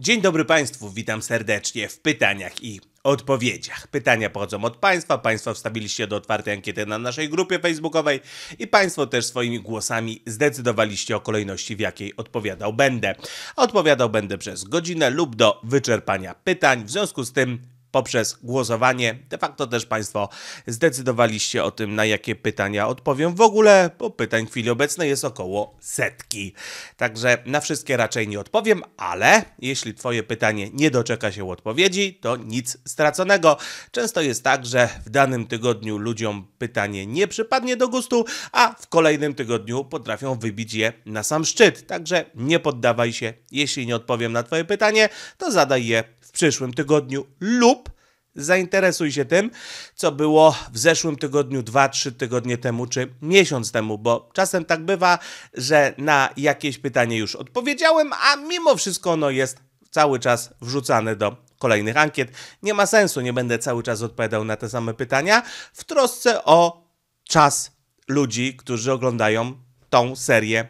Dzień dobry Państwu, witam serdecznie w pytaniach i odpowiedziach. Pytania pochodzą od Państwa, Państwo wstawiliście do otwartej ankiety na naszej grupie facebookowej i Państwo też swoimi głosami zdecydowaliście o kolejności, w jakiej odpowiadał będę. Odpowiadał będę przez godzinę lub do wyczerpania pytań, w związku z tym poprzez głosowanie. De facto też Państwo zdecydowaliście o tym, na jakie pytania odpowiem w ogóle, bo pytań w chwili obecnej jest około setki. Także na wszystkie raczej nie odpowiem, ale jeśli Twoje pytanie nie doczeka się odpowiedzi, to nic straconego. Często jest tak, że w danym tygodniu ludziom pytanie nie przypadnie do gustu, a w kolejnym tygodniu potrafią wybić je na sam szczyt. Także nie poddawaj się. Jeśli nie odpowiem na Twoje pytanie, to zadaj je przyszłym tygodniu lub zainteresuj się tym, co było w zeszłym tygodniu, dwa, trzy tygodnie temu czy miesiąc temu, bo czasem tak bywa, że na jakieś pytanie już odpowiedziałem, a mimo wszystko ono jest cały czas wrzucane do kolejnych ankiet. Nie ma sensu, nie będę cały czas odpowiadał na te same pytania w trosce o czas ludzi, którzy oglądają tą serię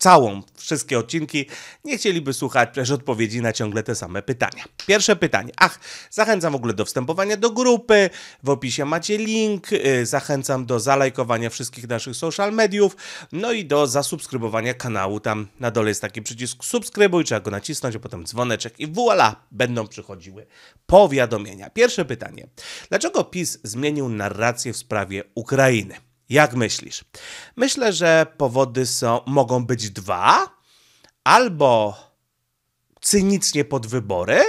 całą, wszystkie odcinki, nie chcieliby słuchać przecież odpowiedzi na ciągle te same pytania. Pierwsze pytanie. Ach, zachęcam w ogóle do wstępowania do grupy, w opisie macie link, y, zachęcam do zalajkowania wszystkich naszych social mediów, no i do zasubskrybowania kanału. Tam na dole jest taki przycisk subskrybuj, trzeba go nacisnąć, a potem dzwoneczek i voila, będą przychodziły powiadomienia. Pierwsze pytanie. Dlaczego PiS zmienił narrację w sprawie Ukrainy? Jak myślisz? Myślę, że powody są, mogą być dwa: albo cynicznie pod wybory,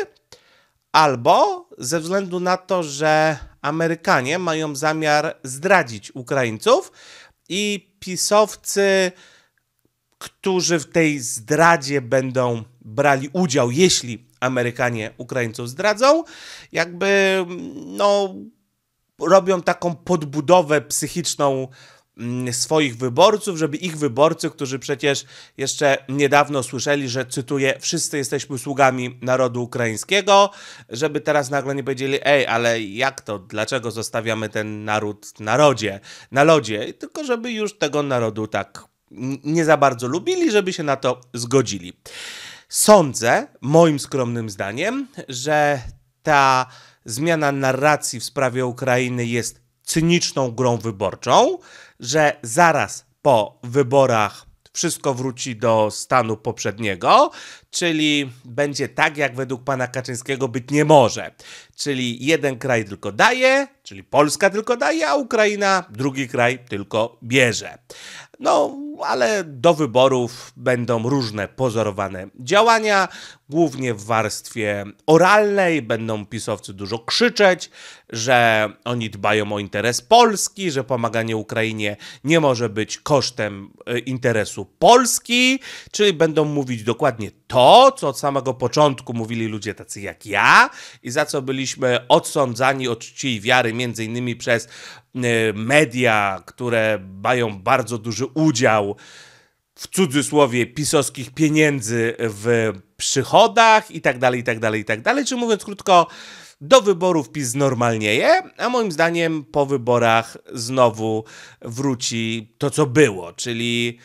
albo ze względu na to, że Amerykanie mają zamiar zdradzić Ukraińców i pisowcy, którzy w tej zdradzie będą brali udział, jeśli Amerykanie Ukraińców zdradzą, jakby no robią taką podbudowę psychiczną mm, swoich wyborców, żeby ich wyborcy, którzy przecież jeszcze niedawno słyszeli, że cytuję, wszyscy jesteśmy sługami narodu ukraińskiego, żeby teraz nagle nie powiedzieli, ej, ale jak to, dlaczego zostawiamy ten naród narodzie, na lodzie, tylko żeby już tego narodu tak nie za bardzo lubili, żeby się na to zgodzili. Sądzę, moim skromnym zdaniem, że ta zmiana narracji w sprawie Ukrainy jest cyniczną grą wyborczą, że zaraz po wyborach wszystko wróci do stanu poprzedniego, czyli będzie tak, jak według pana Kaczyńskiego być nie może. Czyli jeden kraj tylko daje, czyli Polska tylko daje, a Ukraina drugi kraj tylko bierze. No, ale do wyborów będą różne pozorowane działania, głównie w warstwie oralnej. Będą pisowcy dużo krzyczeć, że oni dbają o interes Polski, że pomaganie Ukrainie nie może być kosztem y, interesu Polski, czyli będą mówić dokładnie to, co od samego początku mówili ludzie tacy jak ja i za co byliśmy odsądzani od czci i wiary, między innymi przez Y, media, które mają bardzo duży udział w cudzysłowie pisowskich pieniędzy w przychodach i tak dalej, i tak dalej, i tak dalej. Czy mówiąc krótko, do wyborów PiS znormalnieje, a moim zdaniem po wyborach znowu wróci to, co było, czyli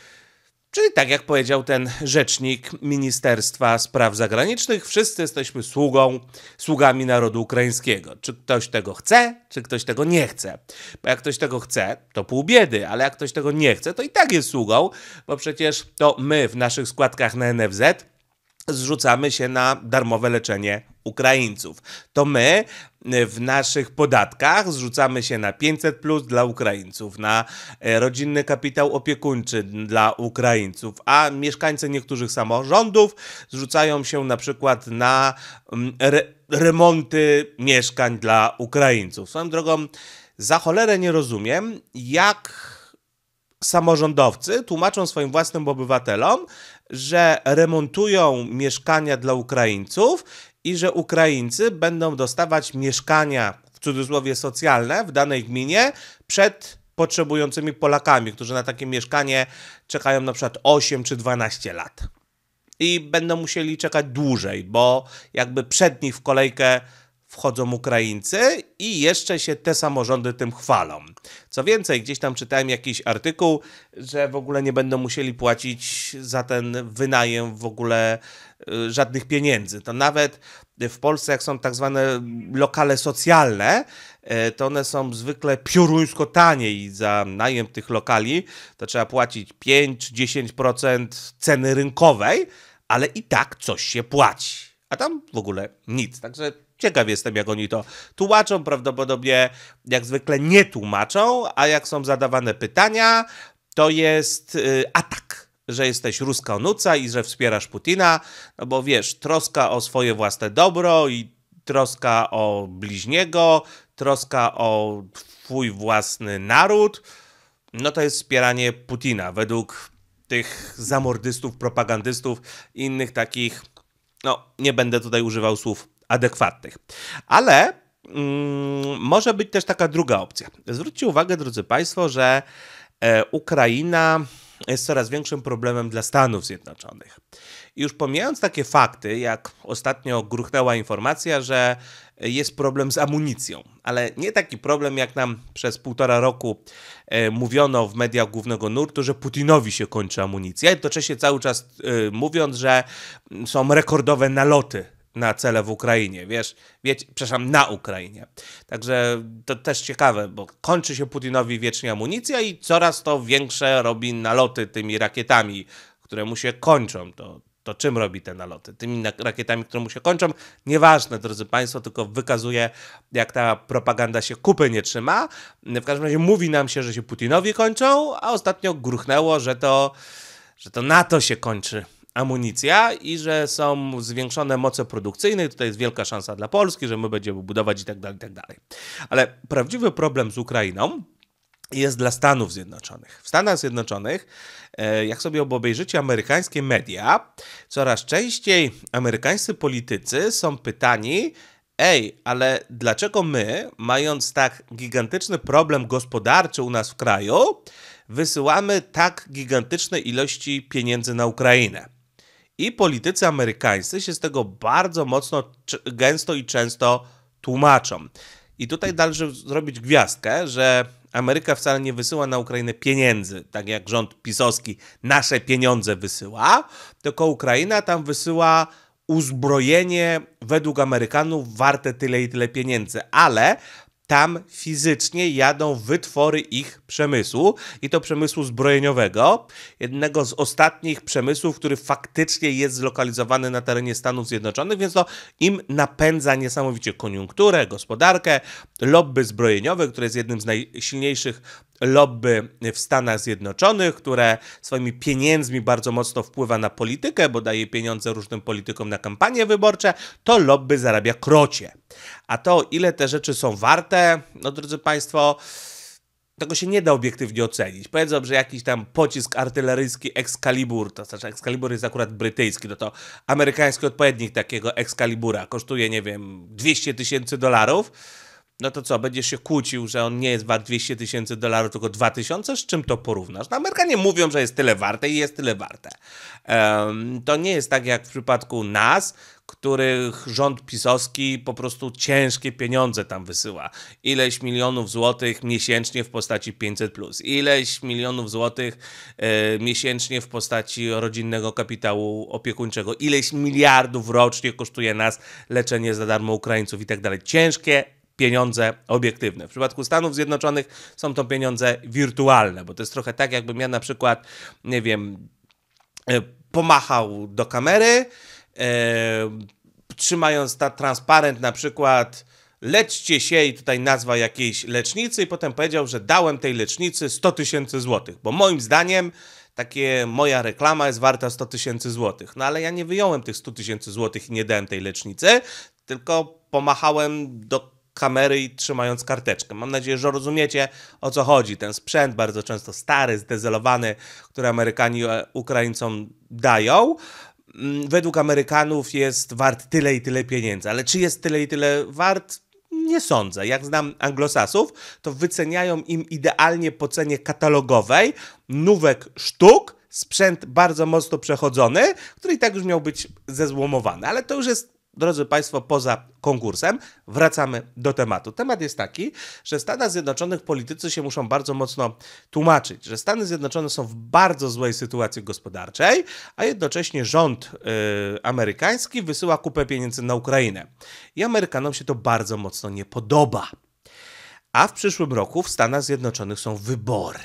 Czyli tak jak powiedział ten rzecznik Ministerstwa Spraw Zagranicznych, wszyscy jesteśmy sługą, sługami narodu ukraińskiego. Czy ktoś tego chce, czy ktoś tego nie chce. Bo jak ktoś tego chce, to pół biedy, ale jak ktoś tego nie chce, to i tak jest sługą, bo przecież to my w naszych składkach na NFZ zrzucamy się na darmowe leczenie Ukraińców. To my Y, w naszych podatkach. Zrzucamy się na 500 plus dla Ukraińców, na e, rodzinny kapitał opiekuńczy dla Ukraińców, a mieszkańcy niektórych samorządów zrzucają się na przykład na re remonty mieszkań dla Ukraińców. Swoją drogą, za cholerę nie rozumiem, jak samorządowcy tłumaczą swoim własnym obywatelom, że remontują mieszkania dla Ukraińców i że Ukraińcy będą dostawać mieszkania, w cudzysłowie socjalne, w danej gminie przed potrzebującymi Polakami, którzy na takie mieszkanie czekają na przykład 8 czy 12 lat. I będą musieli czekać dłużej, bo jakby przed nich w kolejkę wchodzą Ukraińcy i jeszcze się te samorządy tym chwalą. Co więcej, gdzieś tam czytałem jakiś artykuł, że w ogóle nie będą musieli płacić za ten wynajem w ogóle y, żadnych pieniędzy. To nawet w Polsce, jak są tak zwane lokale socjalne, y, to one są zwykle pioruńsko tanie i za najem tych lokali to trzeba płacić 5-10% ceny rynkowej, ale i tak coś się płaci. A tam w ogóle nic. Także Ciekaw jestem, jak oni to tłumaczą. Prawdopodobnie jak zwykle nie tłumaczą, a jak są zadawane pytania, to jest y, atak, że jesteś ruska onuca i że wspierasz Putina, no bo wiesz, troska o swoje własne dobro i troska o bliźniego, troska o twój własny naród, no to jest wspieranie Putina według tych zamordystów, propagandystów i innych takich, no nie będę tutaj używał słów adekwatnych. Ale mm, może być też taka druga opcja. Zwróćcie uwagę, drodzy Państwo, że e, Ukraina jest coraz większym problemem dla Stanów Zjednoczonych. już pomijając takie fakty, jak ostatnio gruchnęła informacja, że jest problem z amunicją, ale nie taki problem, jak nam przez półtora roku e, mówiono w mediach głównego nurtu, że Putinowi się kończy amunicja, jednocześnie cały czas e, mówiąc, że są rekordowe naloty na cele w Ukrainie, wiesz, wiecie, przepraszam, na Ukrainie. Także to też ciekawe, bo kończy się Putinowi wiecznie amunicja i coraz to większe robi naloty tymi rakietami, które mu się kończą. To, to czym robi te naloty? Tymi rakietami, które mu się kończą? Nieważne, drodzy Państwo, tylko wykazuje, jak ta propaganda się kupy nie trzyma. W każdym razie mówi nam się, że się Putinowi kończą, a ostatnio gruchnęło, że to, że to NATO się kończy amunicja i że są zwiększone moce produkcyjne i tutaj jest wielka szansa dla Polski, że my będziemy budować i tak dalej, i tak dalej. Ale prawdziwy problem z Ukrainą jest dla Stanów Zjednoczonych. W Stanach Zjednoczonych, e, jak sobie obejrzycie amerykańskie media, coraz częściej amerykańscy politycy są pytani, Ej, ale dlaczego my, mając tak gigantyczny problem gospodarczy u nas w kraju, wysyłamy tak gigantyczne ilości pieniędzy na Ukrainę? I politycy amerykańscy się z tego bardzo mocno, gęsto i często tłumaczą. I tutaj należy zrobić gwiazdkę, że Ameryka wcale nie wysyła na Ukrainę pieniędzy, tak jak rząd pisowski nasze pieniądze wysyła, tylko Ukraina tam wysyła uzbrojenie według Amerykanów warte tyle i tyle pieniędzy, ale tam fizycznie jadą wytwory ich przemysłu i to przemysłu zbrojeniowego, jednego z ostatnich przemysłów, który faktycznie jest zlokalizowany na terenie Stanów Zjednoczonych, więc to im napędza niesamowicie koniunkturę, gospodarkę, lobby zbrojeniowe, które jest jednym z najsilniejszych lobby w Stanach Zjednoczonych, które swoimi pieniędzmi bardzo mocno wpływa na politykę, bo daje pieniądze różnym politykom na kampanie wyborcze, to lobby zarabia krocie. A to, ile te rzeczy są warte, no drodzy Państwo, tego się nie da obiektywnie ocenić. Powiedzą, że jakiś tam pocisk artyleryjski Excalibur, to znaczy Excalibur jest akurat brytyjski, no to amerykański odpowiednik takiego Excalibura kosztuje, nie wiem, 200 tysięcy dolarów no to co, będziesz się kłócił, że on nie jest wart 200 tysięcy dolarów, tylko 2000? Z czym to porównasz? No Amerykanie mówią, że jest tyle warte i jest tyle warte. Um, to nie jest tak jak w przypadku nas, których rząd pisowski po prostu ciężkie pieniądze tam wysyła. Ileś milionów złotych miesięcznie w postaci 500, ileś milionów złotych e, miesięcznie w postaci rodzinnego kapitału opiekuńczego, ileś miliardów rocznie kosztuje nas leczenie za darmo Ukraińców i tak dalej. Ciężkie pieniądze obiektywne. W przypadku Stanów Zjednoczonych są to pieniądze wirtualne, bo to jest trochę tak, jakbym ja na przykład, nie wiem, e, pomachał do kamery, e, trzymając ta transparent na przykład leczcie się i tutaj nazwa jakiejś lecznicy i potem powiedział, że dałem tej lecznicy 100 tysięcy złotych, bo moim zdaniem takie moja reklama jest warta 100 tysięcy złotych. No ale ja nie wyjąłem tych 100 tysięcy złotych i nie dałem tej lecznicy, tylko pomachałem do kamery i trzymając karteczkę. Mam nadzieję, że rozumiecie o co chodzi. Ten sprzęt, bardzo często stary, zdezelowany, który Amerykanie e, Ukraińcom dają, mm, według Amerykanów jest wart tyle i tyle pieniędzy. Ale czy jest tyle i tyle wart? Nie sądzę. Jak znam anglosasów, to wyceniają im idealnie po cenie katalogowej nówek sztuk, sprzęt bardzo mocno przechodzony, który i tak już miał być zezłomowany. Ale to już jest drodzy Państwo, poza konkursem, wracamy do tematu. Temat jest taki, że w Stanach Zjednoczonych politycy się muszą bardzo mocno tłumaczyć, że Stany Zjednoczone są w bardzo złej sytuacji gospodarczej, a jednocześnie rząd yy, amerykański wysyła kupę pieniędzy na Ukrainę. I Amerykanom się to bardzo mocno nie podoba. A w przyszłym roku w Stanach Zjednoczonych są wybory.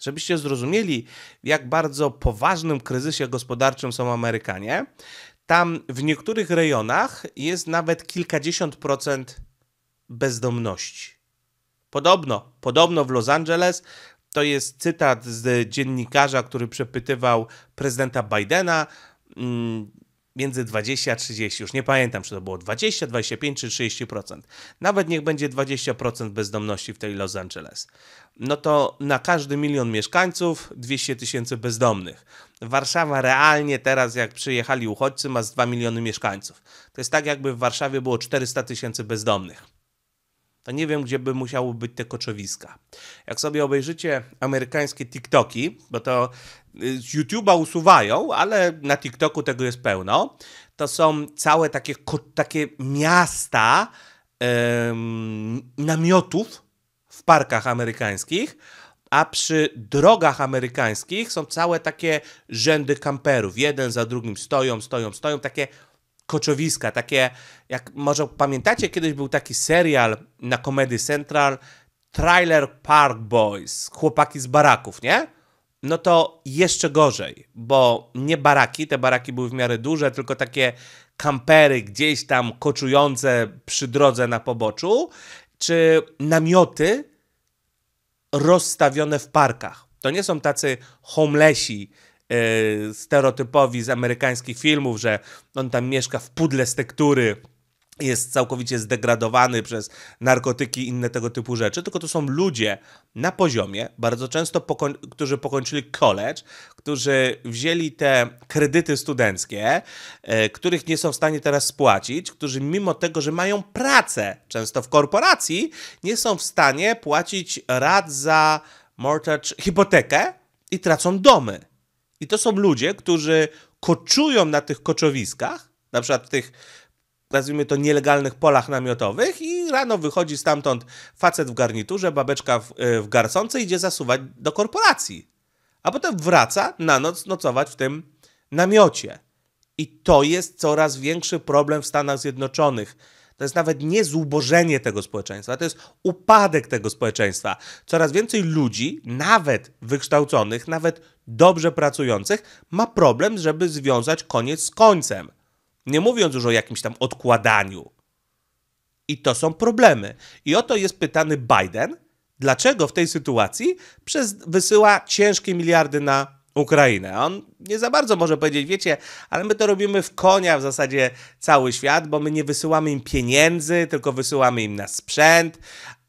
Żebyście zrozumieli, jak bardzo poważnym kryzysie gospodarczym są Amerykanie, tam w niektórych rejonach jest nawet kilkadziesiąt procent bezdomności. Podobno, podobno w Los Angeles to jest cytat z dziennikarza, który przepytywał prezydenta Bidena mm, między 20 a 30, już nie pamiętam, czy to było 20, 25 czy 30%. Nawet niech będzie 20% bezdomności w tej Los Angeles. No to na każdy milion mieszkańców 200 tysięcy bezdomnych. Warszawa realnie teraz, jak przyjechali uchodźcy, ma z 2 miliony mieszkańców. To jest tak, jakby w Warszawie było 400 tysięcy bezdomnych to nie wiem, gdzie by musiały być te koczowiska. Jak sobie obejrzycie amerykańskie TikToki, bo to y, z YouTube'a usuwają, ale na TikToku tego jest pełno, to są całe takie, takie miasta namiotów w parkach amerykańskich, a przy drogach amerykańskich są całe takie rzędy kamperów. Jeden za drugim stoją, stoją, stoją, takie koczowiska, takie jak może pamiętacie, kiedyś był taki serial na Comedy Central Trailer Park Boys, chłopaki z baraków, nie? No to jeszcze gorzej, bo nie baraki, te baraki były w miarę duże, tylko takie kampery gdzieś tam koczujące przy drodze na poboczu, czy namioty rozstawione w parkach. To nie są tacy homelessi, E, stereotypowi z amerykańskich filmów, że on tam mieszka w pudle z tektury jest całkowicie zdegradowany przez narkotyki i inne tego typu rzeczy, tylko to są ludzie na poziomie, bardzo często którzy pokończyli college, którzy wzięli te kredyty studenckie, e, których nie są w stanie teraz spłacić, którzy mimo tego, że mają pracę, często w korporacji, nie są w stanie płacić rat za mortgage, hipotekę i tracą domy. I to są ludzie, którzy koczują na tych koczowiskach, na przykład w tych, nazwijmy to, nielegalnych polach namiotowych i rano wychodzi stamtąd facet w garniturze, babeczka w, y, w garsonce idzie zasuwać do korporacji. A potem wraca na noc nocować w tym namiocie. I to jest coraz większy problem w Stanach Zjednoczonych to jest nawet nie zubożenie tego społeczeństwa, to jest upadek tego społeczeństwa. Coraz więcej ludzi, nawet wykształconych, nawet dobrze pracujących, ma problem, żeby związać koniec z końcem. Nie mówiąc już o jakimś tam odkładaniu. I to są problemy. I o to jest pytany Biden, dlaczego w tej sytuacji przez, wysyła ciężkie miliardy na Ukrainę. On nie za bardzo może powiedzieć, wiecie, ale my to robimy w konia w zasadzie cały świat, bo my nie wysyłamy im pieniędzy, tylko wysyłamy im na sprzęt,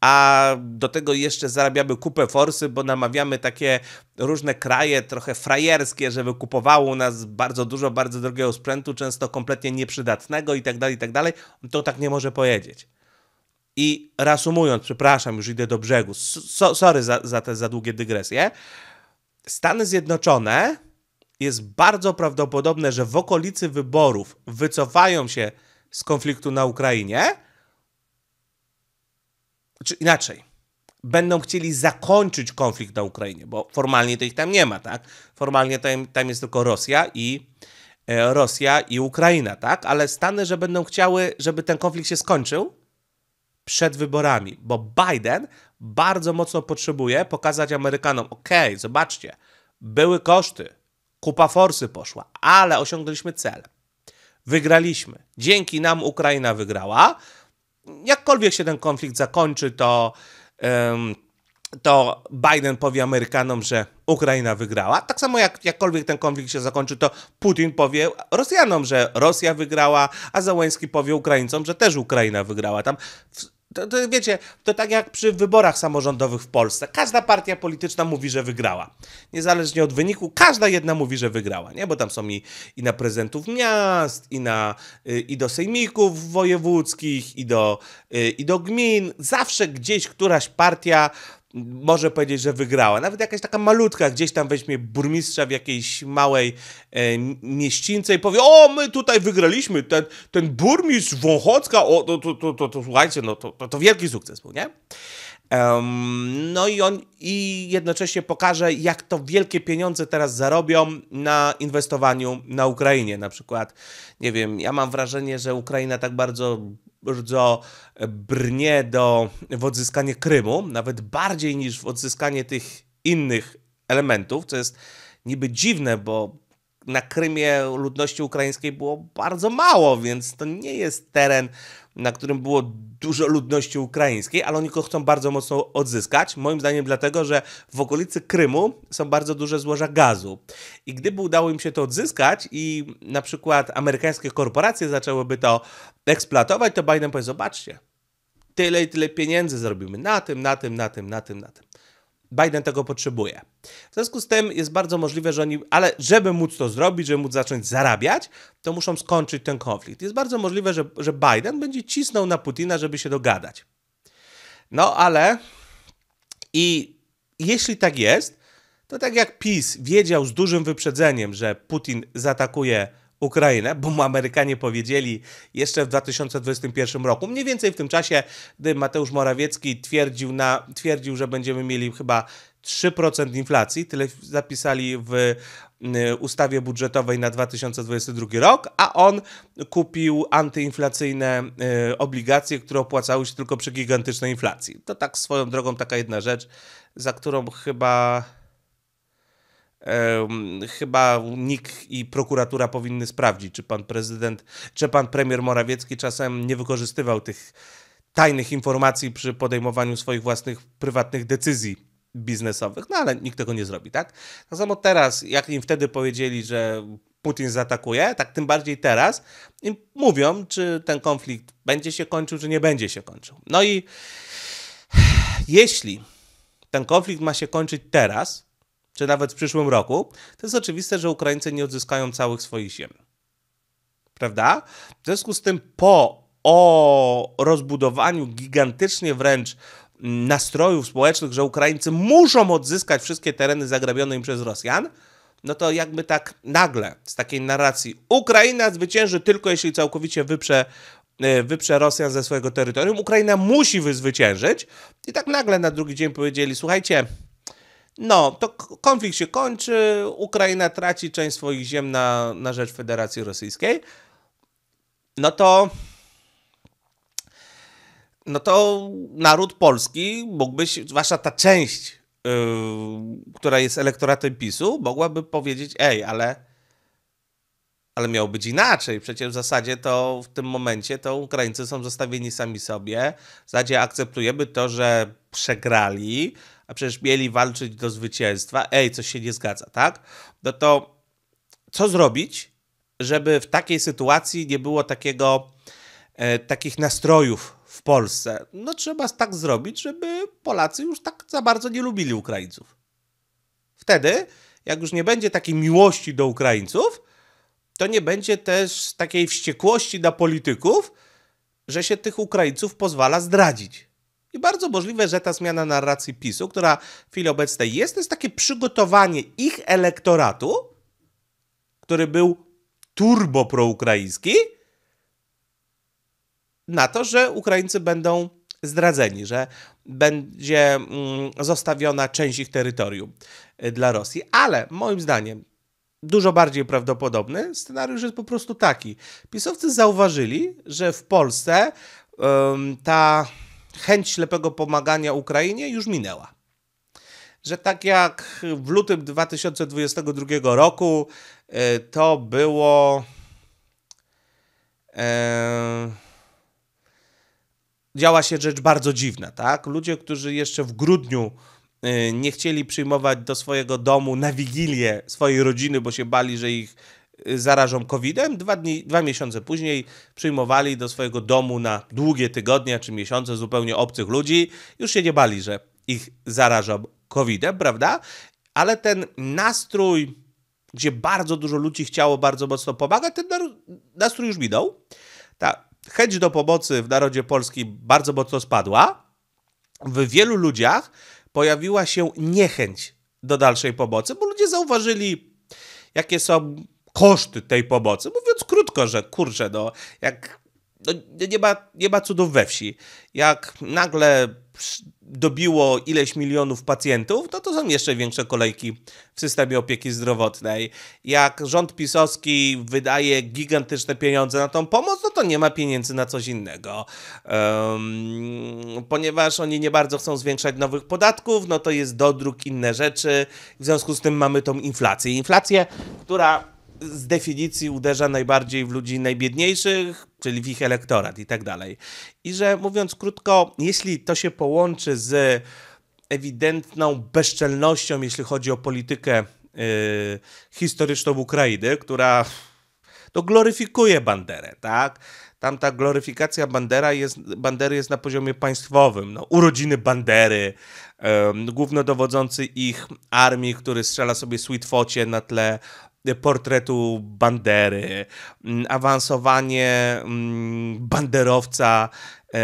a do tego jeszcze zarabiamy kupę forsy, bo namawiamy takie różne kraje trochę frajerskie, żeby kupowało u nas bardzo dużo, bardzo drogiego sprzętu, często kompletnie nieprzydatnego i tak dalej, i tak dalej. To tak nie może powiedzieć. I reasumując, przepraszam, już idę do brzegu, so, sorry za, za te za długie dygresje, Stany Zjednoczone jest bardzo prawdopodobne, że w okolicy wyborów wycofają się z konfliktu na Ukrainie, czy inaczej, będą chcieli zakończyć konflikt na Ukrainie, bo formalnie to ich tam nie ma, tak? Formalnie tam, tam jest tylko Rosja i e, Rosja i Ukraina, tak? Ale Stany, że będą chciały, żeby ten konflikt się skończył, przed wyborami, bo Biden bardzo mocno potrzebuje pokazać Amerykanom: OK, zobaczcie, były koszty, kupa forsy poszła, ale osiągnęliśmy cel. Wygraliśmy. Dzięki nam Ukraina wygrała. Jakkolwiek się ten konflikt zakończy, to, um, to Biden powie Amerykanom, że Ukraina wygrała. Tak samo jak jakkolwiek ten konflikt się zakończy, to Putin powie Rosjanom, że Rosja wygrała, a Załęski powie Ukraińcom, że też Ukraina wygrała. Tam w, to, to, wiecie, to tak jak przy wyborach samorządowych w Polsce. Każda partia polityczna mówi, że wygrała. Niezależnie od wyniku, każda jedna mówi, że wygrała, nie? Bo tam są i, i na prezentów miast, i, na, y, i do sejmików wojewódzkich, i do, y, i do gmin. Zawsze gdzieś któraś partia może powiedzieć, że wygrała. Nawet jakaś taka malutka, gdzieś tam weźmie burmistrza w jakiejś małej e, i powie, o, my tutaj wygraliśmy, ten, ten burmistrz Wąchocka, o, to, to, to, to, to słuchajcie, no to, to, to wielki sukces był, nie? Um, no i on i jednocześnie pokaże, jak to wielkie pieniądze teraz zarobią na inwestowaniu na Ukrainie. Na przykład, nie wiem, ja mam wrażenie, że Ukraina tak bardzo bardzo e, brnie do, w odzyskanie Krymu, nawet bardziej niż w odzyskanie tych innych elementów, co jest niby dziwne, bo na Krymie ludności ukraińskiej było bardzo mało, więc to nie jest teren na którym było dużo ludności ukraińskiej, ale oni go chcą bardzo mocno odzyskać. Moim zdaniem dlatego, że w okolicy Krymu są bardzo duże złoża gazu. I gdyby udało im się to odzyskać i na przykład amerykańskie korporacje zaczęłyby to eksploatować, to Biden powie, zobaczcie, tyle i tyle pieniędzy zrobimy na tym, na tym, na tym, na tym, na tym. Biden tego potrzebuje. W związku z tym jest bardzo możliwe, że oni, ale żeby móc to zrobić, żeby móc zacząć zarabiać, to muszą skończyć ten konflikt. Jest bardzo możliwe, że, że Biden będzie cisnął na Putina, żeby się dogadać. No ale i jeśli tak jest, to tak jak PiS wiedział z dużym wyprzedzeniem, że Putin zaatakuje Ukrainę, bo mu Amerykanie powiedzieli jeszcze w 2021 roku. Mniej więcej w tym czasie, gdy Mateusz Morawiecki twierdził, na, twierdził że będziemy mieli chyba 3% inflacji, tyle zapisali w ustawie budżetowej na 2022 rok, a on kupił antyinflacyjne e, obligacje, które opłacały się tylko przy gigantycznej inflacji. To tak swoją drogą taka jedna rzecz, za którą chyba chyba NIK i prokuratura powinny sprawdzić, czy pan prezydent, czy pan premier Morawiecki czasem nie wykorzystywał tych tajnych informacji przy podejmowaniu swoich własnych prywatnych decyzji biznesowych, no ale nikt tego nie zrobi, tak? Tak samo teraz, jak im wtedy powiedzieli, że Putin zaatakuje, tak tym bardziej teraz im mówią, czy ten konflikt będzie się kończył, czy nie będzie się kończył. No i jeśli ten konflikt ma się kończyć teraz, czy nawet w przyszłym roku, to jest oczywiste, że Ukraińcy nie odzyskają całych swoich ziem. Prawda? W związku z tym po o rozbudowaniu gigantycznie wręcz mm, nastrojów społecznych, że Ukraińcy muszą odzyskać wszystkie tereny zagrabione im przez Rosjan, no to jakby tak nagle z takiej narracji Ukraina zwycięży tylko jeśli całkowicie wyprze, e, wyprze Rosjan ze swojego terytorium, Ukraina musi wyzwyciężyć i tak nagle na drugi dzień powiedzieli, słuchajcie, no, to konflikt się kończy, Ukraina traci część swoich ziem na, na rzecz Federacji Rosyjskiej. No to no to naród polski mógłby, się, zwłaszcza ta część, yy, która jest elektoratem PiSu, mogłaby powiedzieć, ej, ale, ale miało być inaczej. Przecież w zasadzie to w tym momencie to Ukraińcy są zostawieni sami sobie. W zasadzie akceptujemy to, że przegrali, a przecież mieli walczyć do zwycięstwa, ej, coś się nie zgadza, tak? No to co zrobić, żeby w takiej sytuacji nie było takiego, e, takich nastrojów w Polsce? No trzeba tak zrobić, żeby Polacy już tak za bardzo nie lubili Ukraińców. Wtedy, jak już nie będzie takiej miłości do Ukraińców, to nie będzie też takiej wściekłości na polityków, że się tych Ukraińców pozwala zdradzić. I bardzo możliwe, że ta zmiana narracji PiSu, która w chwili obecnej jest, to jest takie przygotowanie ich elektoratu, który był turbo proukraiński, na to, że Ukraińcy będą zdradzeni, że będzie mm, zostawiona część ich terytorium y, dla Rosji. Ale moim zdaniem dużo bardziej prawdopodobny scenariusz jest po prostu taki. Pisowcy zauważyli, że w Polsce um, ta chęć ślepego pomagania Ukrainie już minęła. Że tak jak w lutym 2022 roku e, to było. E, działa się rzecz bardzo dziwna, tak? Ludzie, którzy jeszcze w grudniu e, nie chcieli przyjmować do swojego domu na wigilię swojej rodziny, bo się bali, że ich Y, zarażą COVID-em, dwa, dni, dwa miesiące później przyjmowali do swojego domu na długie tygodnie czy miesiące zupełnie obcych ludzi, już się nie bali, że ich zarażą COVID-em, prawda? Ale ten nastrój, gdzie bardzo dużo ludzi chciało bardzo mocno pomagać, ten nastrój już minął. Ta chęć do pomocy w narodzie polskim bardzo mocno spadła. W wielu ludziach pojawiła się niechęć do dalszej pomocy, bo ludzie zauważyli, jakie są koszty tej pomocy. Mówiąc krótko, że kurczę, no, jak no, nie, ma, nie ma cudów we wsi. Jak nagle dobiło ileś milionów pacjentów, no to są jeszcze większe kolejki w systemie opieki zdrowotnej. Jak rząd pisowski wydaje gigantyczne pieniądze na tą pomoc, no to nie ma pieniędzy na coś innego. Um, ponieważ oni nie bardzo chcą zwiększać nowych podatków, no to jest dodruk, inne rzeczy. W związku z tym mamy tą inflację. Inflację, która z definicji uderza najbardziej w ludzi najbiedniejszych, czyli w ich elektorat i tak dalej. I że mówiąc krótko, jeśli to się połączy z ewidentną bezczelnością, jeśli chodzi o politykę yy, historyczną Ukrainy, która to gloryfikuje Banderę, tak? Tam ta gloryfikacja Bandera jest, Bandery jest na poziomie państwowym. No, urodziny Bandery, um, głównodowodzący ich armii, który strzela sobie sweet focie na tle Y, portretu Bandery, mm, awansowanie mm, banderowca, e,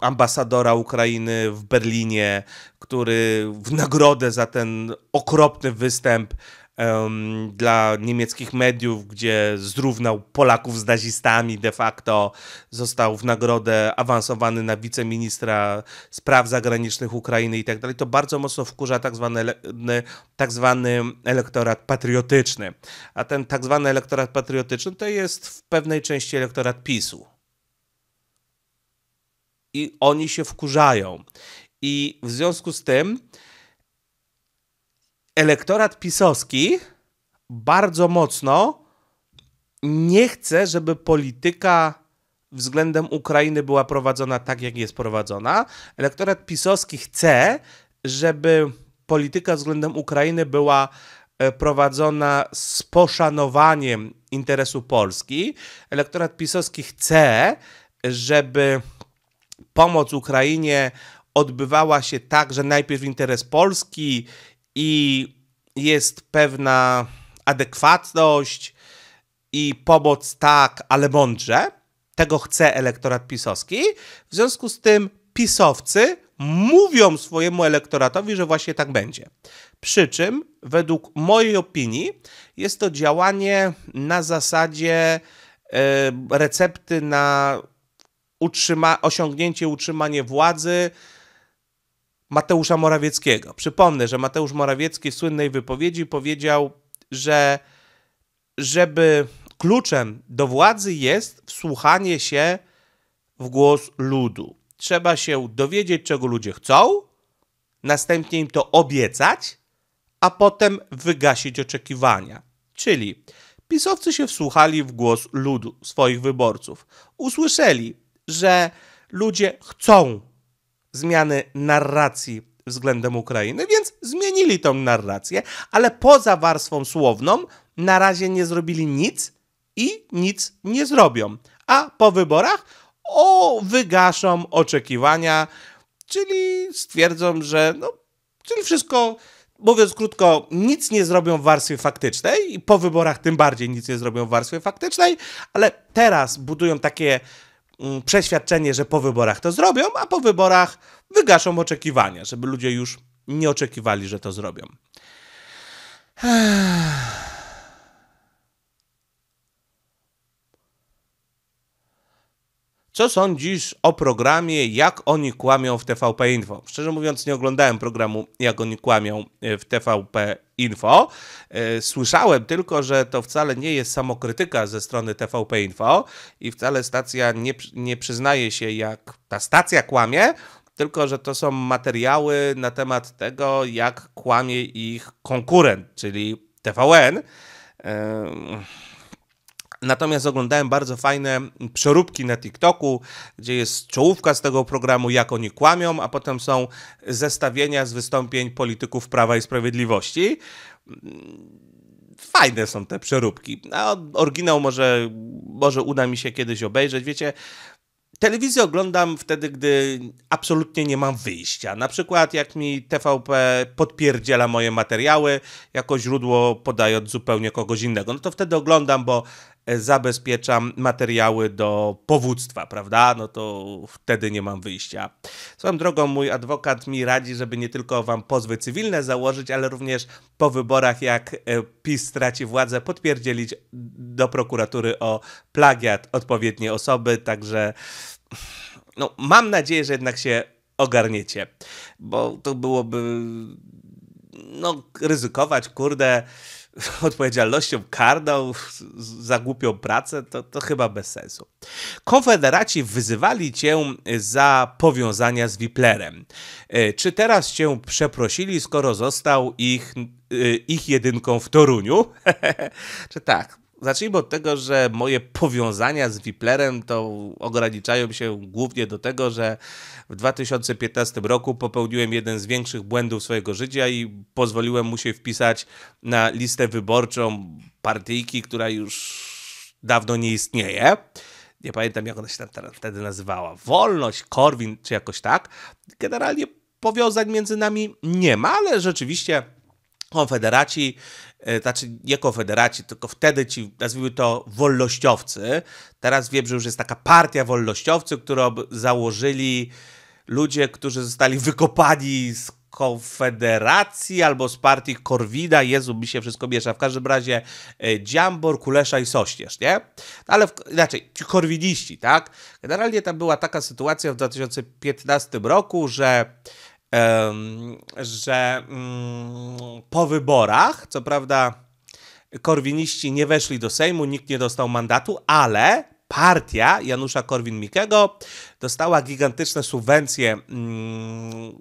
ambasadora Ukrainy w Berlinie, który w nagrodę za ten okropny występ um, dla niemieckich mediów, gdzie zrównał Polaków z nazistami de facto. Został w nagrodę awansowany na wiceministra spraw zagranicznych Ukrainy i tak dalej. To bardzo mocno wkurza tak zwany, tak zwany elektorat patriotyczny. A ten tak zwany elektorat patriotyczny to jest w pewnej części elektorat PiSu. I oni się wkurzają. I w związku z tym elektorat pisowski bardzo mocno nie chce, żeby polityka względem Ukrainy była prowadzona tak, jak jest prowadzona. Elektorat pisowski chce, żeby polityka względem Ukrainy była e, prowadzona z poszanowaniem interesu Polski. Elektorat pisowski chce, żeby pomoc Ukrainie odbywała się tak, że najpierw interes Polski i jest pewna adekwatność i pomoc tak, ale mądrze. Tego chce elektorat pisowski. W związku z tym pisowcy mówią swojemu elektoratowi, że właśnie tak będzie. Przy czym, według mojej opinii, jest to działanie na zasadzie e, recepty na utrzyma osiągnięcie, utrzymanie władzy Mateusza Morawieckiego. Przypomnę, że Mateusz Morawiecki w słynnej wypowiedzi powiedział, że żeby kluczem do władzy jest wsłuchanie się w głos ludu. Trzeba się dowiedzieć, czego ludzie chcą, następnie im to obiecać, a potem wygasić oczekiwania. Czyli pisowcy się wsłuchali w głos ludu, swoich wyborców. Usłyszeli, że ludzie chcą zmiany narracji względem Ukrainy, więc zmienili tą narrację, ale poza warstwą słowną na razie nie zrobili nic i nic nie zrobią. A po wyborach o, wygaszą oczekiwania, czyli stwierdzą, że no, czyli wszystko, mówiąc krótko, nic nie zrobią w warstwie faktycznej i po wyborach tym bardziej nic nie zrobią w warstwie faktycznej, ale teraz budują takie Mm, przeświadczenie, że po wyborach to zrobią, a po wyborach wygaszą oczekiwania, żeby ludzie już nie oczekiwali, że to zrobią. Co sądzisz o programie Jak oni kłamią w TVP Info? Szczerze mówiąc, nie oglądałem programu Jak oni kłamią e, w TVP Info. E, słyszałem tylko, że to wcale nie jest samokrytyka ze strony TVP Info i wcale stacja nie, nie przyznaje się, jak ta stacja kłamie, tylko że to są materiały na temat tego, jak kłamie ich konkurent, czyli TVN. Ehm Natomiast oglądałem bardzo fajne przeróbki na TikToku, gdzie jest czołówka z tego programu, jak oni kłamią, a potem są zestawienia z wystąpień polityków Prawa i Sprawiedliwości. Mm, fajne są te przeróbki. A oryginał może, może uda mi się kiedyś obejrzeć. Wiecie, Telewizję oglądam wtedy, gdy absolutnie nie mam wyjścia. Na przykład jak mi TVP podpierdziela moje materiały jako źródło podając zupełnie kogoś innego. No to wtedy oglądam, bo zabezpieczam materiały do powództwa, prawda? No to wtedy nie mam wyjścia. Swoją drogą, mój adwokat mi radzi, żeby nie tylko wam pozwy cywilne założyć, ale również po wyborach, jak e, PiS straci władzę, podpierdzielić do prokuratury o plagiat odpowiedniej osoby, także no, mam nadzieję, że jednak się ogarniecie, bo to byłoby no, ryzykować, kurde, odpowiedzialnością karną za głupią pracę, to, to chyba bez sensu. Konfederaci wyzywali cię za powiązania z Wiplerem. E, czy teraz cię przeprosili, skoro został ich, e, ich jedynką w Toruniu? Czy tak? zacznijmy od tego, że moje powiązania z Wiplerem to ograniczają się głównie do tego, że w 2015 roku popełniłem jeden z większych błędów swojego życia i pozwoliłem mu się wpisać na listę wyborczą partyjki, która już dawno nie istnieje nie pamiętam jak ona się tam wtedy nazywała, Wolność, Korwin czy jakoś tak. Generalnie powiązań między nami nie ma, ale rzeczywiście konfederaci, e, znaczy nie konfederaci, tylko wtedy ci, nazwijmy to, wolnościowcy. Teraz wiem, że już jest taka partia wolnościowcy, którą założyli ludzie, którzy zostali wykopani z Konfederacji albo z partii Korwida, Jezu, mi się wszystko miesza. W każdym razie e, Dziambor, Kulesza i Sośnierz, nie? Ale w, inaczej, ci korwiniści, tak? Generalnie tam była taka sytuacja w 2015 roku, że że mm, po wyborach, co prawda, korwiniści nie weszli do Sejmu, nikt nie dostał mandatu, ale partia Janusza Korwin-Mikkego dostała gigantyczne subwencje mm,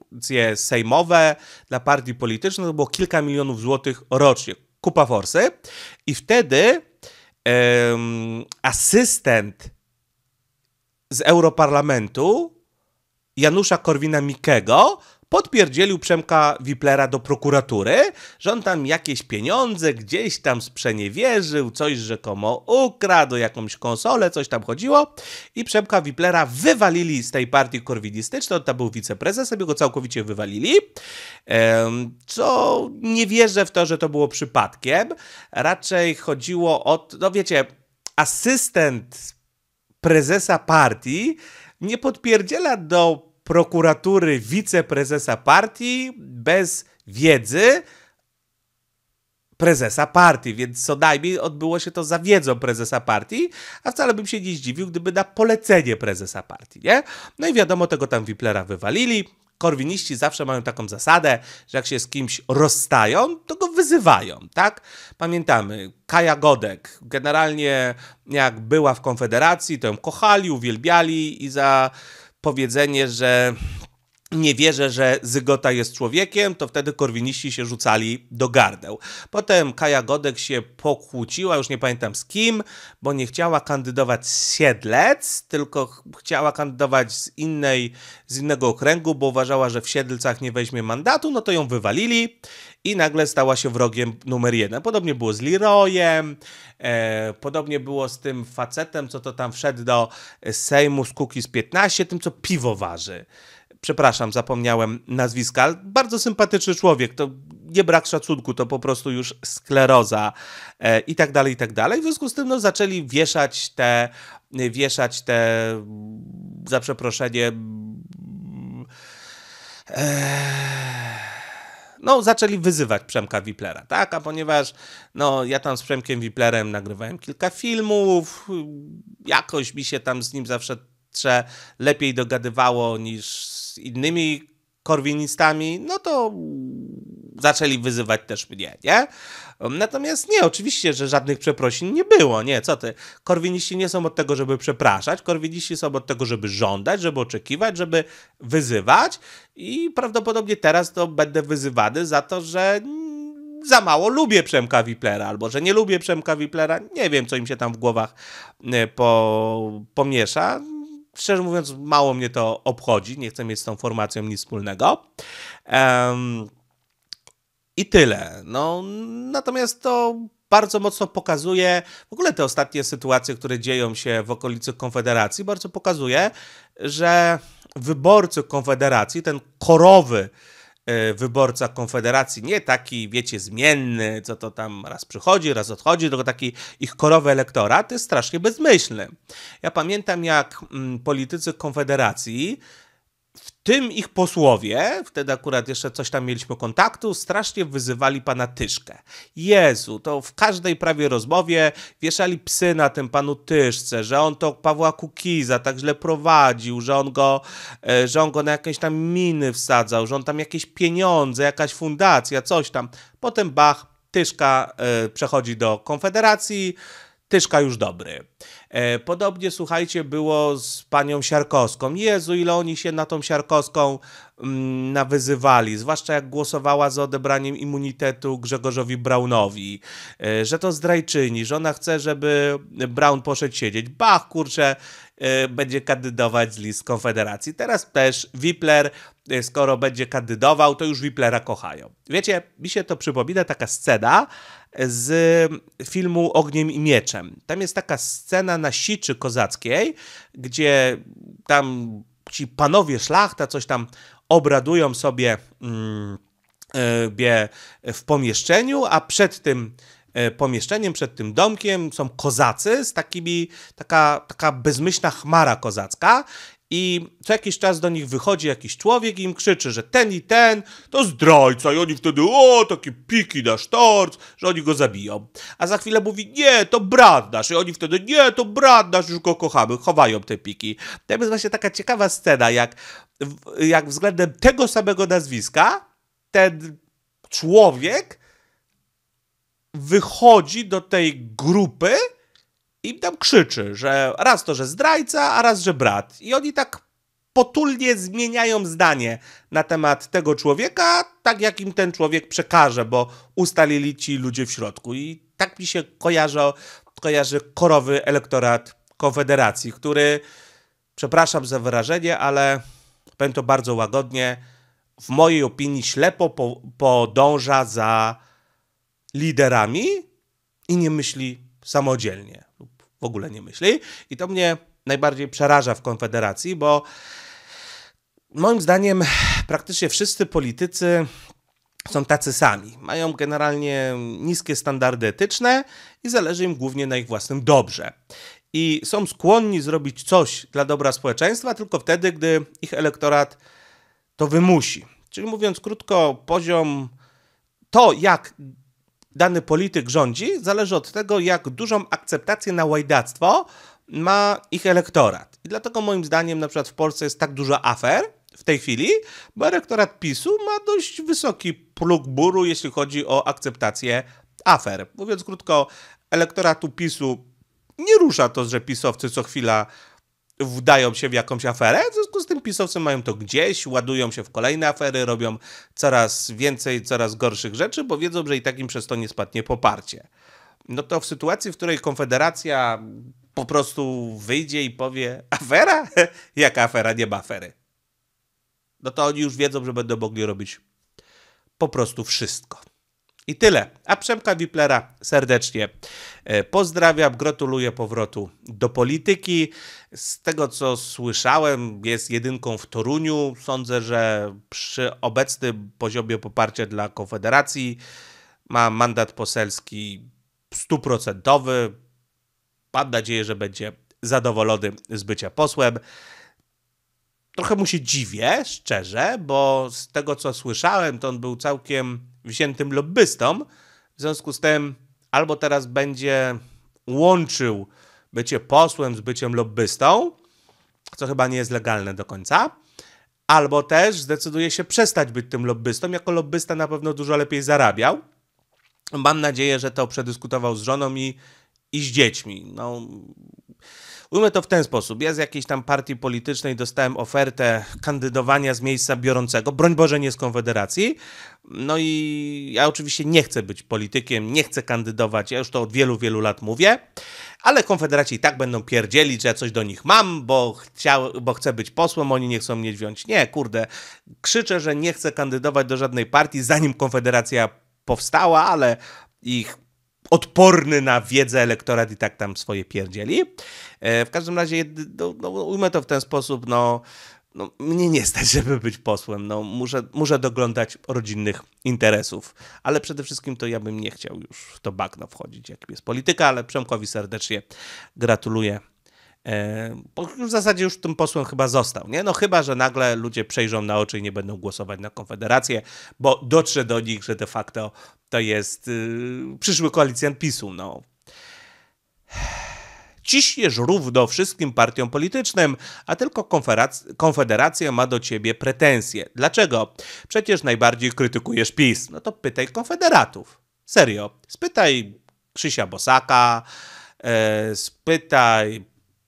sejmowe dla partii politycznych, to było kilka milionów złotych rocznie, kupa forsy. I wtedy um, asystent z Europarlamentu Janusza Korwina-Mikkego podpierdzielił Przemka Wiplera do prokuratury, że on tam jakieś pieniądze gdzieś tam sprzeniewierzył, coś rzekomo ukradł, jakąś konsolę, coś tam chodziło i Przemka Wiplera wywalili z tej partii korwinistycznej, on tam był wiceprezesem, jego całkowicie wywalili, co nie wierzę w to, że to było przypadkiem, raczej chodziło o, no wiecie, asystent prezesa partii nie podpierdziela do prokuratury wiceprezesa partii bez wiedzy prezesa partii, więc co najmniej odbyło się to za wiedzą prezesa partii, a wcale bym się nie zdziwił, gdyby na polecenie prezesa partii, nie? No i wiadomo, tego tam Wiplera wywalili, korwiniści zawsze mają taką zasadę, że jak się z kimś rozstają, to go wyzywają, tak? Pamiętamy, Kaja Godek, generalnie jak była w Konfederacji, to ją kochali, uwielbiali i za powiedzenie, że nie wierzę, że Zygota jest człowiekiem, to wtedy korwiniści się rzucali do gardeł. Potem Kaja Godek się pokłóciła, już nie pamiętam z kim, bo nie chciała kandydować z Siedlec, tylko chciała kandydować z innej, z innego okręgu, bo uważała, że w Siedlcach nie weźmie mandatu, no to ją wywalili i nagle stała się wrogiem numer jeden. Podobnie było z Leroyem, e, podobnie było z tym facetem, co to tam wszedł do e, Sejmu z z 15, tym co piwo waży przepraszam, zapomniałem nazwiska, bardzo sympatyczny człowiek, to nie brak szacunku, to po prostu już skleroza e, i tak dalej, i tak dalej. W związku z tym no, zaczęli wieszać te, wieszać te, za przeproszenie, e no, zaczęli wyzywać Przemka Wiplera, tak? A ponieważ no, ja tam z Przemkiem Wiplerem nagrywałem kilka filmów, jakoś mi się tam z nim zawsze trze lepiej dogadywało niż innymi korwinistami, no to zaczęli wyzywać też mnie, nie? Natomiast nie, oczywiście, że żadnych przeprosin nie było, nie, co ty. Korwiniści nie są od tego, żeby przepraszać, korwiniści są od tego, żeby żądać, żeby oczekiwać, żeby wyzywać i prawdopodobnie teraz to będę wyzywany za to, że za mało lubię Przemka Wiplera, albo że nie lubię Przemka Wiplera, nie wiem, co im się tam w głowach e, po, pomiesza, szczerze mówiąc, mało mnie to obchodzi. Nie chcę mieć z tą formacją nic wspólnego. Um, I tyle. No, natomiast to bardzo mocno pokazuje w ogóle te ostatnie sytuacje, które dzieją się w okolicy Konfederacji, bardzo pokazuje, że wyborcy Konfederacji, ten korowy E, wyborca Konfederacji, nie taki, wiecie, zmienny, co to tam raz przychodzi, raz odchodzi, tylko taki ich korowy elektorat jest strasznie bezmyślny. Ja pamiętam, jak mm, politycy Konfederacji tym ich posłowie, wtedy akurat jeszcze coś tam mieliśmy kontaktu, strasznie wyzywali pana Tyszkę. Jezu, to w każdej prawie rozmowie wieszali psy na tym panu Tyszce, że on to Pawła Kukiza tak źle prowadził, że on go, e, że on go na jakieś tam miny wsadzał, że on tam jakieś pieniądze, jakaś fundacja, coś tam. Potem Bach, Tyszka y, przechodzi do Konfederacji, Tyszka już dobry. E, podobnie, słuchajcie, było z panią Siarkowską. Jezu, ile oni się na tą Siarkowską mm, nawyzywali, zwłaszcza jak głosowała za odebraniem immunitetu Grzegorzowi Braunowi, e, że to zdrajczyni, że ona chce, żeby Braun poszedł siedzieć. Bach, kurczę, E, będzie kandydować z list Konfederacji. Teraz też Wipler, e, skoro będzie kandydował, to już Wiplera kochają. Wiecie, mi się to przypomina taka scena z filmu Ogniem i Mieczem. Tam jest taka scena na siczy kozackiej, gdzie tam ci panowie szlachta coś tam obradują sobie mm, e, w pomieszczeniu, a przed tym E, pomieszczeniem, przed tym domkiem są kozacy z takimi, taka, taka bezmyślna chmara kozacka i co jakiś czas do nich wychodzi jakiś człowiek i im krzyczy, że ten i ten to zdrajca i oni wtedy o, takie piki nasz tort, że oni go zabiją. A za chwilę mówi, nie, to brat nasz i oni wtedy, nie, to brat nasz, już go kochamy, chowają te piki. To jest właśnie taka ciekawa scena, jak, jak względem tego samego nazwiska ten człowiek wychodzi do tej grupy i tam krzyczy, że raz to, że zdrajca, a raz, że brat. I oni tak potulnie zmieniają zdanie na temat tego człowieka, tak jak im ten człowiek przekaże, bo ustalili ci ludzie w środku. I tak mi się kojarzy, kojarzy korowy elektorat Konfederacji, który, przepraszam za wyrażenie, ale powiem to bardzo łagodnie, w mojej opinii ślepo podąża za liderami i nie myśli samodzielnie lub w ogóle nie myśli. I to mnie najbardziej przeraża w Konfederacji, bo moim zdaniem praktycznie wszyscy politycy są tacy sami. Mają generalnie niskie standardy etyczne i zależy im głównie na ich własnym dobrze. I są skłonni zrobić coś dla dobra społeczeństwa tylko wtedy, gdy ich elektorat to wymusi. Czyli mówiąc krótko, poziom to, jak dany polityk rządzi, zależy od tego, jak dużą akceptację na łajdactwo ma ich elektorat. I dlatego moim zdaniem na przykład w Polsce jest tak dużo afer w tej chwili, bo elektorat PiSu ma dość wysoki próg buru, jeśli chodzi o akceptację afer. Mówiąc krótko, elektoratu PiSu nie rusza to, że pisowcy co chwila wdają się w jakąś aferę, w związku z tym pisowcy mają to gdzieś, ładują się w kolejne afery, robią coraz więcej, coraz gorszych rzeczy, bo wiedzą, że i tak im przez to nie spadnie poparcie. No to w sytuacji, w której Konfederacja po prostu wyjdzie i powie afera? Jaka afera? Nie ma afery. No to oni już wiedzą, że będą mogli robić po prostu wszystko. I tyle. A Przemka Wiplera serdecznie e, pozdrawiam, gratuluję powrotu do polityki. Z tego co słyszałem, jest jedynką w Toruniu. Sądzę, że przy obecnym poziomie poparcia dla Konfederacji ma mandat poselski stuprocentowy. Mam nadzieję, że będzie zadowolony z bycia posłem. Trochę mu się dziwię, szczerze, bo z tego co słyszałem, to on był całkiem wziętym lobbystą. W związku z tym albo teraz będzie łączył bycie posłem z byciem lobbystą, co chyba nie jest legalne do końca, albo też zdecyduje się przestać być tym lobbystą. Jako lobbysta na pewno dużo lepiej zarabiał. Mam nadzieję, że to przedyskutował z żoną i, i z dziećmi. No, Ujmę to w ten sposób. Ja z jakiejś tam partii politycznej dostałem ofertę kandydowania z miejsca biorącego, broń Boże nie z Konfederacji. No i ja oczywiście nie chcę być politykiem, nie chcę kandydować, ja już to od wielu, wielu lat mówię, ale Konfederaci i tak będą pierdzielić, że ja coś do nich mam, bo, chciał, bo chcę być posłem, oni nie chcą mnie wziąć. Nie, kurde, krzyczę, że nie chcę kandydować do żadnej partii, zanim Konfederacja powstała, ale ich odporny na wiedzę elektorat i tak tam swoje pierdzieli. E, w każdym razie, no, no, ujmę to w ten sposób, no, no, mnie nie stać, żeby być posłem. No, muszę, muszę doglądać rodzinnych interesów. Ale przede wszystkim to ja bym nie chciał już w to bagno wchodzić, jak jest polityka, ale Przemkowi serdecznie gratuluję E, bo w zasadzie już tym posłem chyba został, nie? No chyba, że nagle ludzie przejrzą na oczy i nie będą głosować na Konfederację, bo dotrze do nich, że de facto to jest yy, przyszły koalicjant PiSu, no. Ciśniesz równo wszystkim partiom politycznym, a tylko Konfederacja ma do ciebie pretensje. Dlaczego? Przecież najbardziej krytykujesz PiS. No to pytaj Konfederatów. Serio. Spytaj Krzysia Bosaka, e, spytaj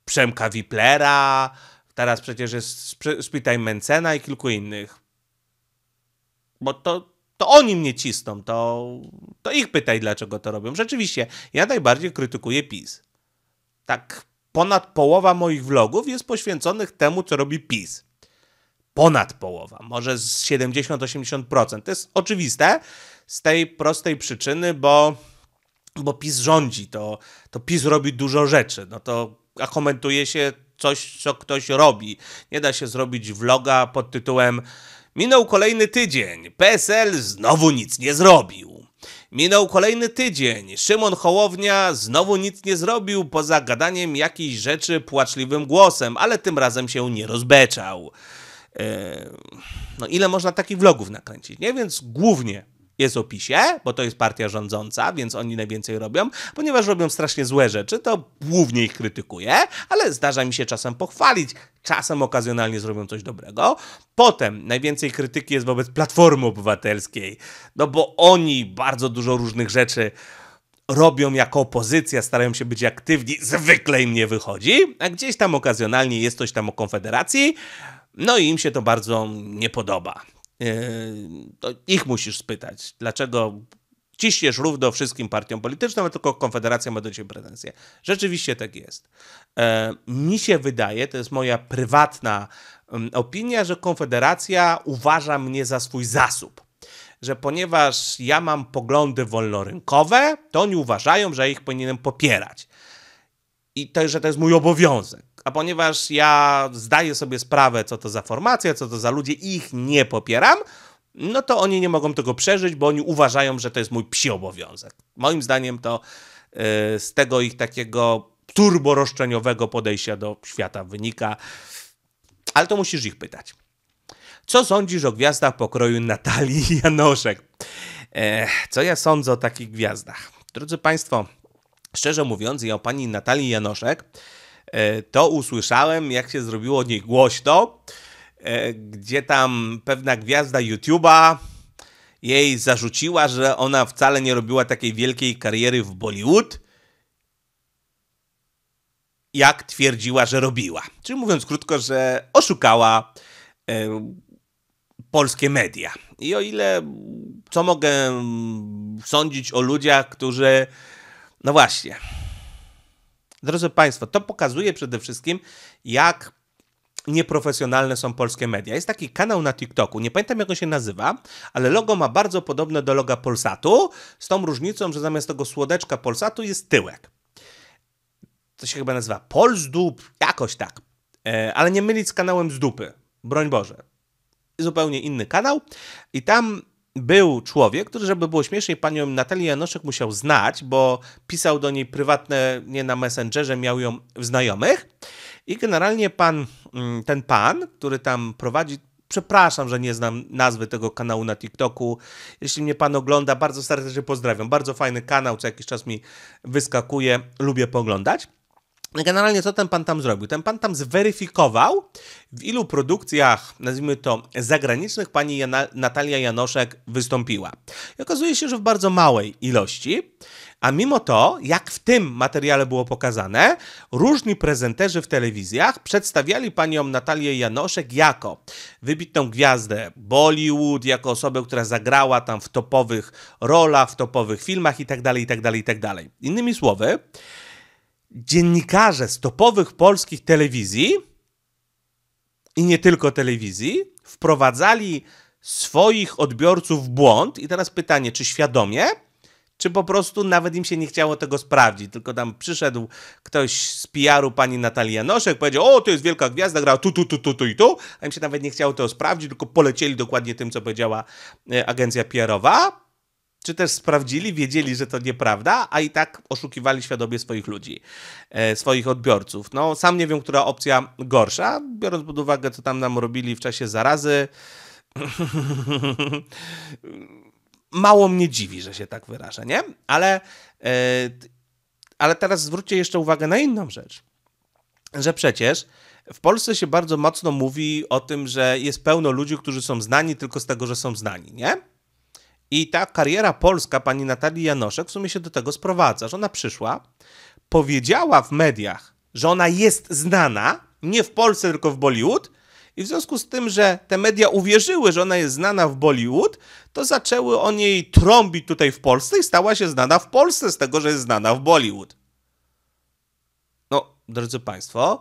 Przemka Wiplera, teraz przecież jest Spitaj Mencena i kilku innych. Bo to, to oni mnie cisną, to, to ich pytaj, dlaczego to robią. Rzeczywiście, ja najbardziej krytykuję PiS. Tak, ponad połowa moich vlogów jest poświęconych temu, co robi PiS. Ponad połowa, może z 70-80%. To jest oczywiste z tej prostej przyczyny, bo, bo PiS rządzi, to, to PiS robi dużo rzeczy. No to a komentuje się coś, co ktoś robi. Nie da się zrobić vloga pod tytułem Minął kolejny tydzień, PSL znowu nic nie zrobił. Minął kolejny tydzień, Szymon Hołownia znowu nic nie zrobił poza gadaniem jakiejś rzeczy płaczliwym głosem, ale tym razem się nie rozbeczał. E, no ile można takich vlogów nakręcić, nie? Więc głównie jest opisie, bo to jest partia rządząca, więc oni najwięcej robią, ponieważ robią strasznie złe rzeczy, to głównie ich krytykuję, ale zdarza mi się czasem pochwalić, czasem okazjonalnie zrobią coś dobrego. Potem najwięcej krytyki jest wobec Platformy Obywatelskiej, no bo oni bardzo dużo różnych rzeczy robią jako opozycja, starają się być aktywni, zwykle im nie wychodzi, a gdzieś tam okazjonalnie jest coś tam o Konfederacji, no i im się to bardzo nie podoba. Yy, to ich musisz spytać, dlaczego ciśniesz równo wszystkim partiom politycznym, a tylko Konfederacja ma do ciebie pretensje. Rzeczywiście tak jest. Yy, mi się wydaje, to jest moja prywatna opinia, że Konfederacja uważa mnie za swój zasób że ponieważ ja mam poglądy wolnorynkowe, to oni uważają, że ich powinienem popierać. I to, że to jest mój obowiązek a ponieważ ja zdaję sobie sprawę, co to za formacja, co to za ludzie i ich nie popieram, no to oni nie mogą tego przeżyć, bo oni uważają, że to jest mój psi obowiązek. Moim zdaniem to yy, z tego ich takiego turboroszczeniowego podejścia do świata wynika, ale to musisz ich pytać. Co sądzisz o gwiazdach pokroju Natalii Janoszek? co ja sądzę o takich gwiazdach? Drodzy Państwo, szczerze mówiąc, ja o pani Natalii Janoszek E, to usłyszałem, jak się zrobiło od niej głośno, e, gdzie tam pewna gwiazda YouTube'a jej zarzuciła, że ona wcale nie robiła takiej wielkiej kariery w Bollywood, jak twierdziła, że robiła. Czyli mówiąc krótko, że oszukała e, polskie media. I o ile co mogę mm, sądzić o ludziach, którzy. No właśnie, Drodzy Państwo, to pokazuje przede wszystkim, jak nieprofesjonalne są polskie media. Jest taki kanał na TikToku, nie pamiętam jak on się nazywa, ale logo ma bardzo podobne do loga Polsatu, z tą różnicą, że zamiast tego słodeczka Polsatu jest tyłek. To się chyba nazywa Polsdup, jakoś tak. E, ale nie mylić z kanałem zdupy. broń Boże. Zupełnie inny kanał i tam był człowiek, który, żeby było śmieszniej, panią Natalię Janoszek musiał znać, bo pisał do niej prywatne, nie na Messengerze, miał ją w znajomych. I generalnie pan, mm, ten pan, który tam prowadzi, przepraszam, że nie znam nazwy tego kanału na TikToku. Jeśli mnie pan ogląda, bardzo serdecznie pozdrawiam. Bardzo fajny kanał, co jakiś czas mi wyskakuje, lubię poglądać. Generalnie co ten pan tam zrobił? Ten pan tam zweryfikował, w ilu produkcjach, nazwijmy to zagranicznych, pani Jana, Natalia Janoszek wystąpiła. I okazuje się, że w bardzo małej ilości, a mimo to, jak w tym materiale było pokazane, różni prezenterzy w telewizjach przedstawiali panią Natalię Janoszek jako wybitną gwiazdę Bollywood, jako osobę, która zagrała tam w topowych rolach, w topowych filmach itd., itd., itd. Innymi słowy, dziennikarze stopowych polskich telewizji i nie tylko telewizji wprowadzali swoich odbiorców w błąd. I teraz pytanie, czy świadomie, czy po prostu nawet im się nie chciało tego sprawdzić, tylko tam przyszedł ktoś z PR-u pani Natalii Noszek powiedział, o, to jest wielka gwiazda, grała tu, tu, tu, tu, tu i tu, a im się nawet nie chciało tego sprawdzić, tylko polecieli dokładnie tym, co powiedziała e, agencja PR-owa czy też sprawdzili, wiedzieli, że to nieprawda, a i tak oszukiwali świadomie swoich ludzi, e, swoich odbiorców. No, sam nie wiem, która opcja gorsza, biorąc pod uwagę, co tam nam robili w czasie zarazy. Mało mnie dziwi, że się tak wyrażę, nie? Ale, e, ale teraz zwróćcie jeszcze uwagę na inną rzecz, że przecież w Polsce się bardzo mocno mówi o tym, że jest pełno ludzi, którzy są znani tylko z tego, że są znani, nie? I ta kariera polska pani Natalii Janoszek w sumie się do tego sprowadza, że ona przyszła, powiedziała w mediach, że ona jest znana, nie w Polsce, tylko w Bollywood, i w związku z tym, że te media uwierzyły, że ona jest znana w Bollywood, to zaczęły o niej trąbić tutaj w Polsce i stała się znana w Polsce z tego, że jest znana w Bollywood. No, drodzy Państwo,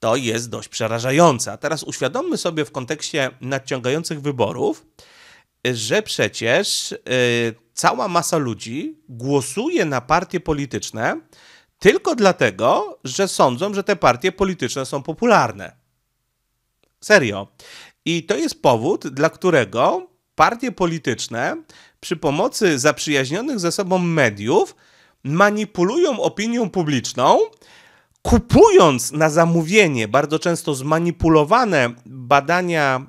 to jest dość przerażające. A teraz uświadommy sobie w kontekście nadciągających wyborów, że przecież y, cała masa ludzi głosuje na partie polityczne tylko dlatego, że sądzą, że te partie polityczne są popularne. Serio. I to jest powód, dla którego partie polityczne przy pomocy zaprzyjaźnionych ze sobą mediów manipulują opinią publiczną, kupując na zamówienie bardzo często zmanipulowane badania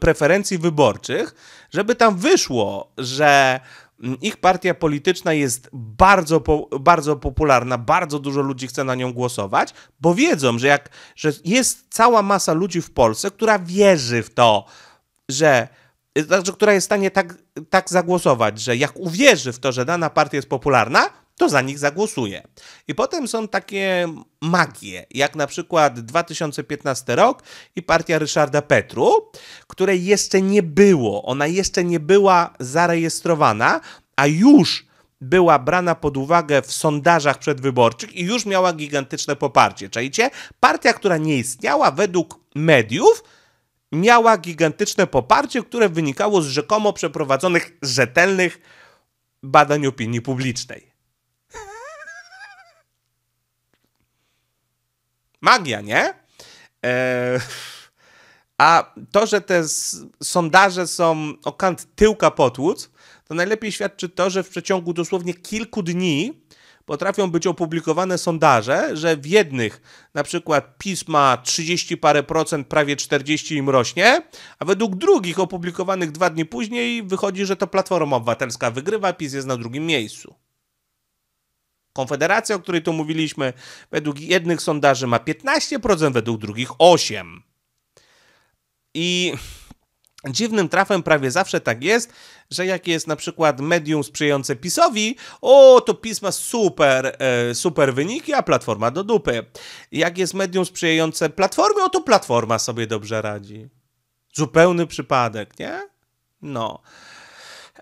preferencji wyborczych, żeby tam wyszło, że mm, ich partia polityczna jest bardzo, po, bardzo popularna, bardzo dużo ludzi chce na nią głosować, bo wiedzą, że, jak, że jest cała masa ludzi w Polsce, która wierzy w to, że że y, znaczy, która jest w stanie tak, tak zagłosować, że jak uwierzy w to, że dana partia jest popularna, to za nich zagłosuje. I potem są takie magie, jak na przykład 2015 rok i partia Ryszarda Petru, której jeszcze nie było. Ona jeszcze nie była zarejestrowana, a już była brana pod uwagę w sondażach przedwyborczych i już miała gigantyczne poparcie. Czajcie? Partia, która nie istniała według mediów, miała gigantyczne poparcie, które wynikało z rzekomo przeprowadzonych rzetelnych badań opinii publicznej. magia, nie? E, a to, że te sondaże są o kant tyłka potłuc, to najlepiej świadczy to, że w przeciągu dosłownie kilku dni potrafią być opublikowane sondaże, że w jednych na przykład PiS ma 30 parę procent, prawie 40 im rośnie, a według drugich opublikowanych dwa dni później wychodzi, że to Platforma Obywatelska wygrywa, PiS jest na drugim miejscu. Konfederacja, o której tu mówiliśmy, według jednych sondaży ma 15%, według drugich 8%. I Dziwnym trafem prawie zawsze tak jest, że jak jest na przykład medium sprzyjające PiSowi, o to PiS ma super, e, super wyniki, a Platforma do dupy. Jak jest medium sprzyjające Platformie, o to Platforma sobie dobrze radzi. Zupełny przypadek, nie? No.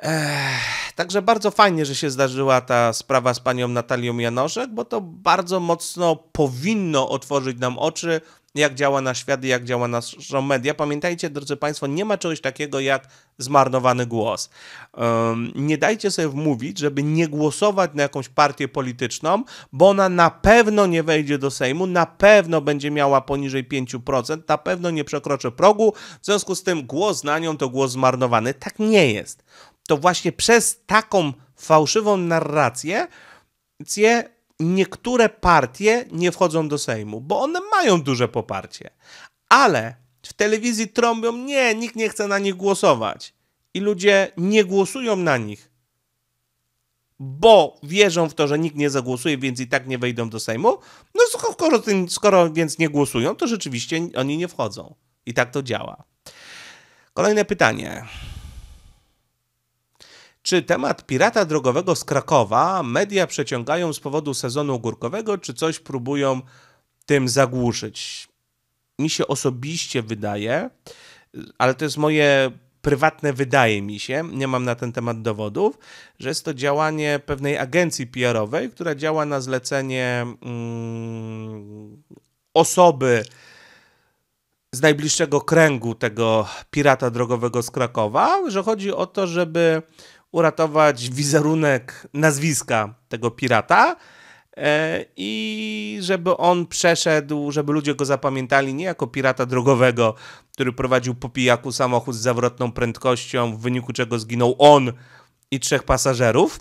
Ech, Także bardzo fajnie, że się zdarzyła ta sprawa z panią Natalią Janoszek, bo to bardzo mocno powinno otworzyć nam oczy, jak działa na świat i jak działa naszą media. Pamiętajcie, drodzy Państwo, nie ma czegoś takiego jak zmarnowany głos. Um, nie dajcie sobie wmówić, żeby nie głosować na jakąś partię polityczną, bo ona na pewno nie wejdzie do Sejmu, na pewno będzie miała poniżej 5%, na pewno nie przekroczy progu, w związku z tym głos na nią to głos zmarnowany. Tak nie jest to właśnie przez taką fałszywą narrację niektóre partie nie wchodzą do Sejmu, bo one mają duże poparcie. Ale w telewizji trąbią, nie, nikt nie chce na nich głosować. I ludzie nie głosują na nich, bo wierzą w to, że nikt nie zagłosuje, więc i tak nie wejdą do Sejmu. No skoro, skoro więc nie głosują, to rzeczywiście oni nie wchodzą. I tak to działa. Kolejne pytanie. Czy temat pirata drogowego z Krakowa media przeciągają z powodu sezonu ogórkowego, czy coś próbują tym zagłuszyć? Mi się osobiście wydaje, ale to jest moje prywatne wydaje mi się, nie mam na ten temat dowodów, że jest to działanie pewnej agencji PR-owej, która działa na zlecenie mm, osoby z najbliższego kręgu tego pirata drogowego z Krakowa, że chodzi o to, żeby uratować wizerunek nazwiska tego pirata e, i żeby on przeszedł, żeby ludzie go zapamiętali nie jako pirata drogowego, który prowadził po pijaku samochód z zawrotną prędkością, w wyniku czego zginął on i trzech pasażerów.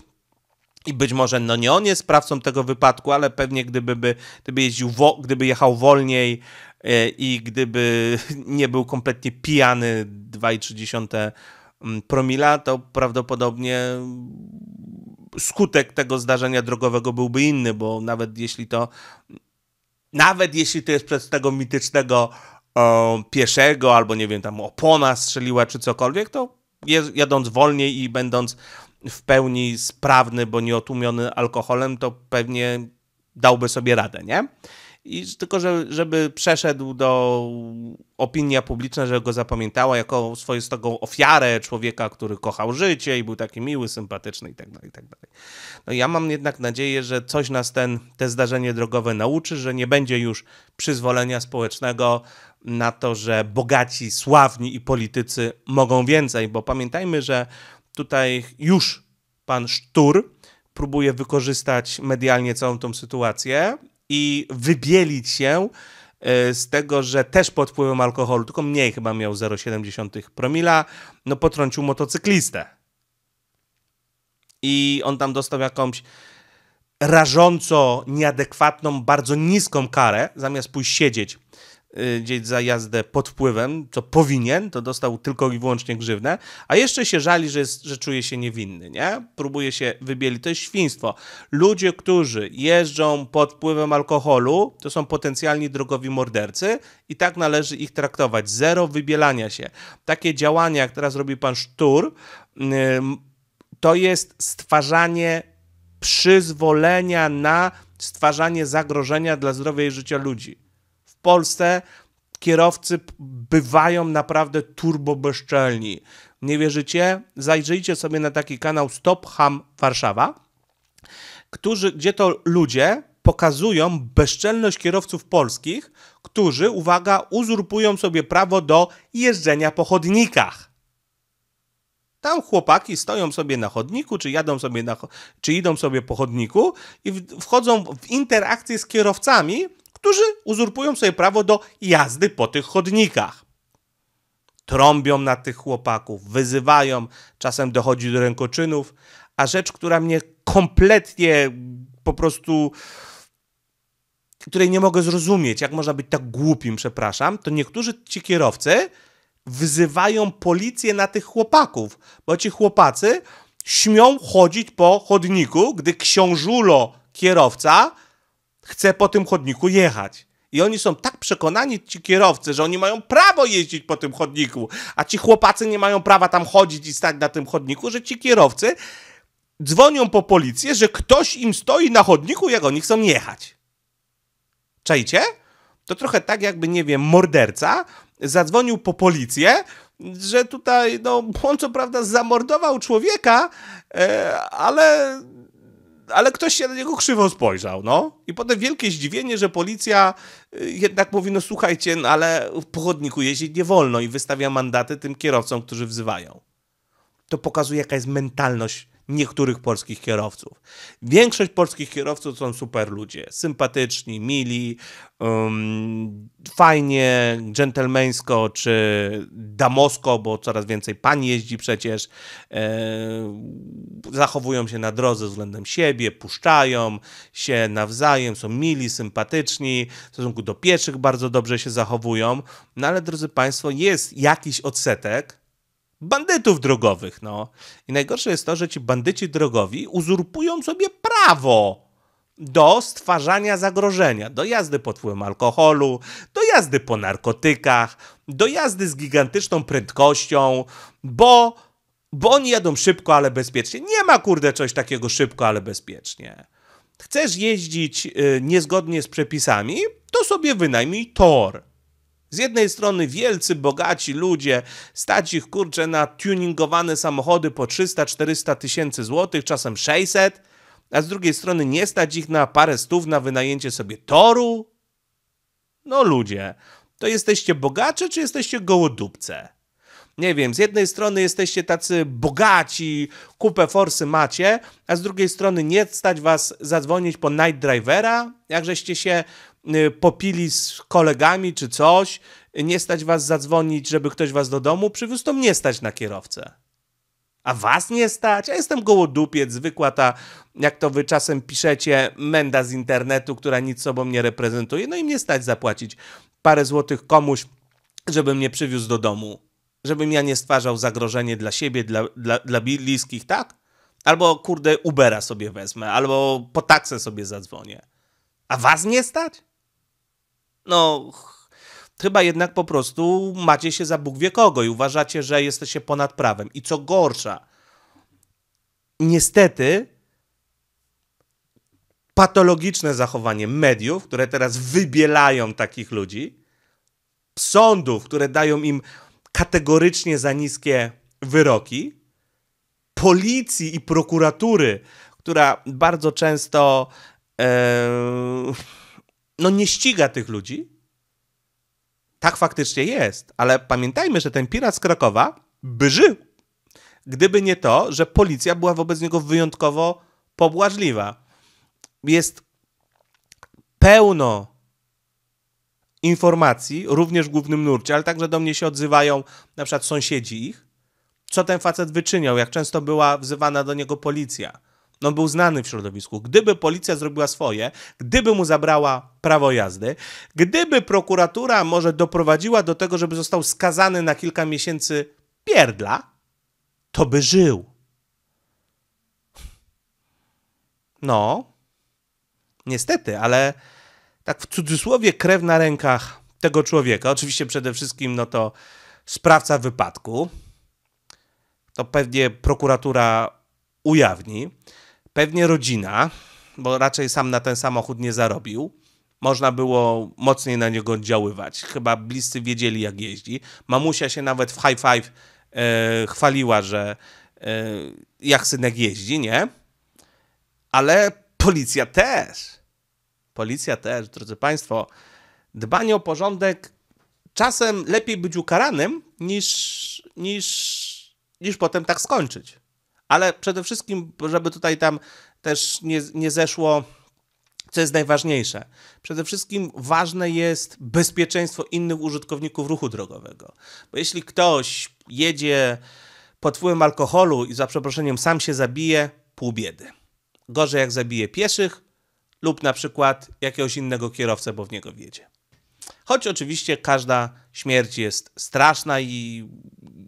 I być może no nie on jest sprawcą tego wypadku, ale pewnie gdyby, by, gdyby, jeździł wo, gdyby jechał wolniej e, i gdyby nie był kompletnie pijany 2,3 Mm, promila, to prawdopodobnie skutek tego zdarzenia drogowego byłby inny, bo nawet jeśli to nawet jeśli to jest przez tego mitycznego e, pieszego, albo nie wiem, tam opona strzeliła czy cokolwiek, to jadąc wolniej i będąc w pełni sprawny, bo nieotłumiony alkoholem, to pewnie dałby sobie radę, nie? i tylko, że, żeby przeszedł do opinia publiczna, że go zapamiętała jako swoistą ofiarę człowieka, który kochał życie i był taki miły, sympatyczny i tak dalej, i tak dalej. No ja mam jednak nadzieję, że coś nas ten, te zdarzenie drogowe nauczy, że nie będzie już przyzwolenia społecznego na to, że bogaci, sławni i politycy mogą więcej, bo pamiętajmy, że tutaj już pan Sztur próbuje wykorzystać medialnie całą tą sytuację i wybielić się e, z tego, że też pod wpływem alkoholu, tylko mniej chyba miał 0,7 promila, no potrącił motocyklistę. I on tam dostał jakąś rażąco nieadekwatną, bardzo niską karę, zamiast pójść siedzieć Y, gdzieś za jazdę pod wpływem, co powinien, to dostał tylko i wyłącznie grzywnę, a jeszcze się żali, że, jest, że czuje się niewinny, nie? Próbuje się wybielić. To jest świństwo. Ludzie, którzy jeżdżą pod wpływem alkoholu, to są potencjalni drogowi mordercy i tak należy ich traktować. Zero wybielania się. Takie działania, jak teraz robi pan Sztur, to jest stwarzanie przyzwolenia na stwarzanie zagrożenia dla zdrowia i życia ludzi. Polsce kierowcy bywają naprawdę turbo bezczelni. Nie wierzycie? Zajrzyjcie sobie na taki kanał Stop Ham Warszawa, którzy, gdzie to ludzie pokazują bezczelność kierowców polskich, którzy, uwaga, uzurpują sobie prawo do jeżdżenia po chodnikach. Tam chłopaki stoją sobie na chodniku, czy, jadą sobie na, czy idą sobie po chodniku i wchodzą w interakcję z kierowcami, którzy uzurpują sobie prawo do jazdy po tych chodnikach. Trąbią na tych chłopaków, wyzywają, czasem dochodzi do rękoczynów, a rzecz, która mnie kompletnie po prostu której nie mogę zrozumieć, jak można być tak głupim, przepraszam, to niektórzy ci kierowcy wzywają policję na tych chłopaków, bo ci chłopacy śmią chodzić po chodniku, gdy książulo kierowca chce po tym chodniku jechać. I oni są tak przekonani, ci kierowcy, że oni mają prawo jeździć po tym chodniku, a ci chłopacy nie mają prawa tam chodzić i stać na tym chodniku, że ci kierowcy dzwonią po policję, że ktoś im stoi na chodniku, jak oni chcą jechać. Czajcie? To trochę tak, jakby, nie wiem, morderca zadzwonił po policję, że tutaj, no, on co prawda zamordował człowieka, e, ale ale ktoś się na niego krzywo spojrzał, no. I potem wielkie zdziwienie, że policja y, jednak mówi, no słuchajcie, no, ale w pochodniku jeździć nie wolno i wystawia mandaty tym kierowcom, którzy wzywają. To pokazuje, jaka jest mentalność niektórych polskich kierowców. Większość polskich kierowców są super ludzie, sympatyczni, mili, um, fajnie, dżentelmeńsko czy damosko, bo coraz więcej pań jeździ przecież, e, zachowują się na drodze względem siebie, puszczają się nawzajem, są mili, sympatyczni, w stosunku do pieszych bardzo dobrze się zachowują, no ale drodzy Państwo, jest jakiś odsetek, bandytów drogowych, no. I najgorsze jest to, że ci bandyci drogowi uzurpują sobie prawo do stwarzania zagrożenia, do jazdy pod wpływem alkoholu, do jazdy po narkotykach, do jazdy z gigantyczną prędkością, bo, bo oni jadą szybko, ale bezpiecznie. Nie ma kurde coś takiego szybko, ale bezpiecznie. Chcesz jeździć y, niezgodnie z przepisami, to sobie wynajmij tor. Z jednej strony wielcy, bogaci ludzie, stać ich kurczę na tuningowane samochody po 300-400 tysięcy złotych, czasem 600, a z drugiej strony nie stać ich na parę stów na wynajęcie sobie toru. No ludzie, to jesteście bogacze czy jesteście gołodupce? Nie wiem, z jednej strony jesteście tacy bogaci, kupę forsy macie, a z drugiej strony nie stać was zadzwonić po night drivera, jakżeście się Y, popili z kolegami czy coś, nie stać was zadzwonić, żeby ktoś was do domu przywiózł, to mnie stać na kierowcę. A was nie stać? Ja jestem gołodupiec, zwykła ta, jak to wy czasem piszecie, menda z internetu, która nic sobą nie reprezentuje, no i mnie stać zapłacić parę złotych komuś, żeby mnie przywiózł do domu. Żebym ja nie stwarzał zagrożenie dla siebie, dla, dla, dla bliskich, tak? Albo kurde Ubera sobie wezmę, albo po taksę sobie zadzwonię. A was nie stać? no chyba jednak po prostu macie się za Bóg wie kogo i uważacie, że jesteście ponad prawem. I co gorsza, niestety patologiczne zachowanie mediów, które teraz wybielają takich ludzi, sądów, które dają im kategorycznie za niskie wyroki, policji i prokuratury, która bardzo często. Yy no nie ściga tych ludzi. Tak faktycznie jest, ale pamiętajmy, że ten pirat z Krakowa by żył, gdyby nie to, że policja była wobec niego wyjątkowo pobłażliwa. Jest pełno informacji, również w głównym nurcie, ale także do mnie się odzywają na przykład sąsiedzi ich, co ten facet wyczyniał, jak często była wzywana do niego policja no był znany w środowisku. Gdyby policja zrobiła swoje, gdyby mu zabrała prawo jazdy, gdyby prokuratura może doprowadziła do tego, żeby został skazany na kilka miesięcy pierdla, to by żył. No, niestety, ale tak w cudzysłowie krew na rękach tego człowieka. Oczywiście przede wszystkim no to sprawca wypadku. To pewnie prokuratura ujawni. Pewnie rodzina, bo raczej sam na ten samochód nie zarobił. Można było mocniej na niego oddziaływać. Chyba bliscy wiedzieli, jak jeździ. Mamusia się nawet w high five e, chwaliła, że e, jak synek jeździ, nie? Ale policja też. Policja też, drodzy Państwo. Dbanie o porządek czasem lepiej być ukaranym niż, niż, niż potem tak skończyć. Ale przede wszystkim, żeby tutaj tam też nie, nie zeszło, co jest najważniejsze. Przede wszystkim ważne jest bezpieczeństwo innych użytkowników ruchu drogowego. Bo jeśli ktoś jedzie pod wpływem alkoholu i za przeproszeniem sam się zabije, pół biedy. Gorzej jak zabije pieszych lub na przykład jakiegoś innego kierowcę, bo w niego wjedzie. Choć oczywiście każda śmierć jest straszna i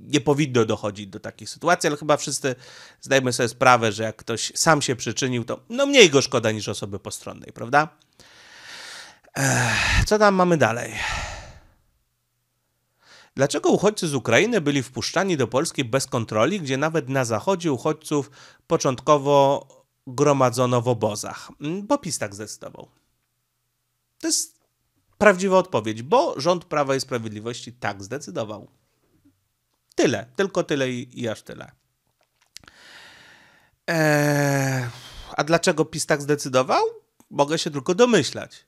nie powinno dochodzić do takich sytuacji, ale chyba wszyscy zdajemy sobie sprawę, że jak ktoś sam się przyczynił, to no mniej go szkoda niż osoby postronnej, prawda? co tam mamy dalej? Dlaczego uchodźcy z Ukrainy byli wpuszczani do Polski bez kontroli, gdzie nawet na zachodzie uchodźców początkowo gromadzono w obozach? Bo PiS tak zdecydował. To jest prawdziwa odpowiedź, bo rząd Prawa i Sprawiedliwości tak zdecydował. Tyle, tylko tyle i, i aż tyle. Eee, a dlaczego PiS tak zdecydował? Mogę się tylko domyślać.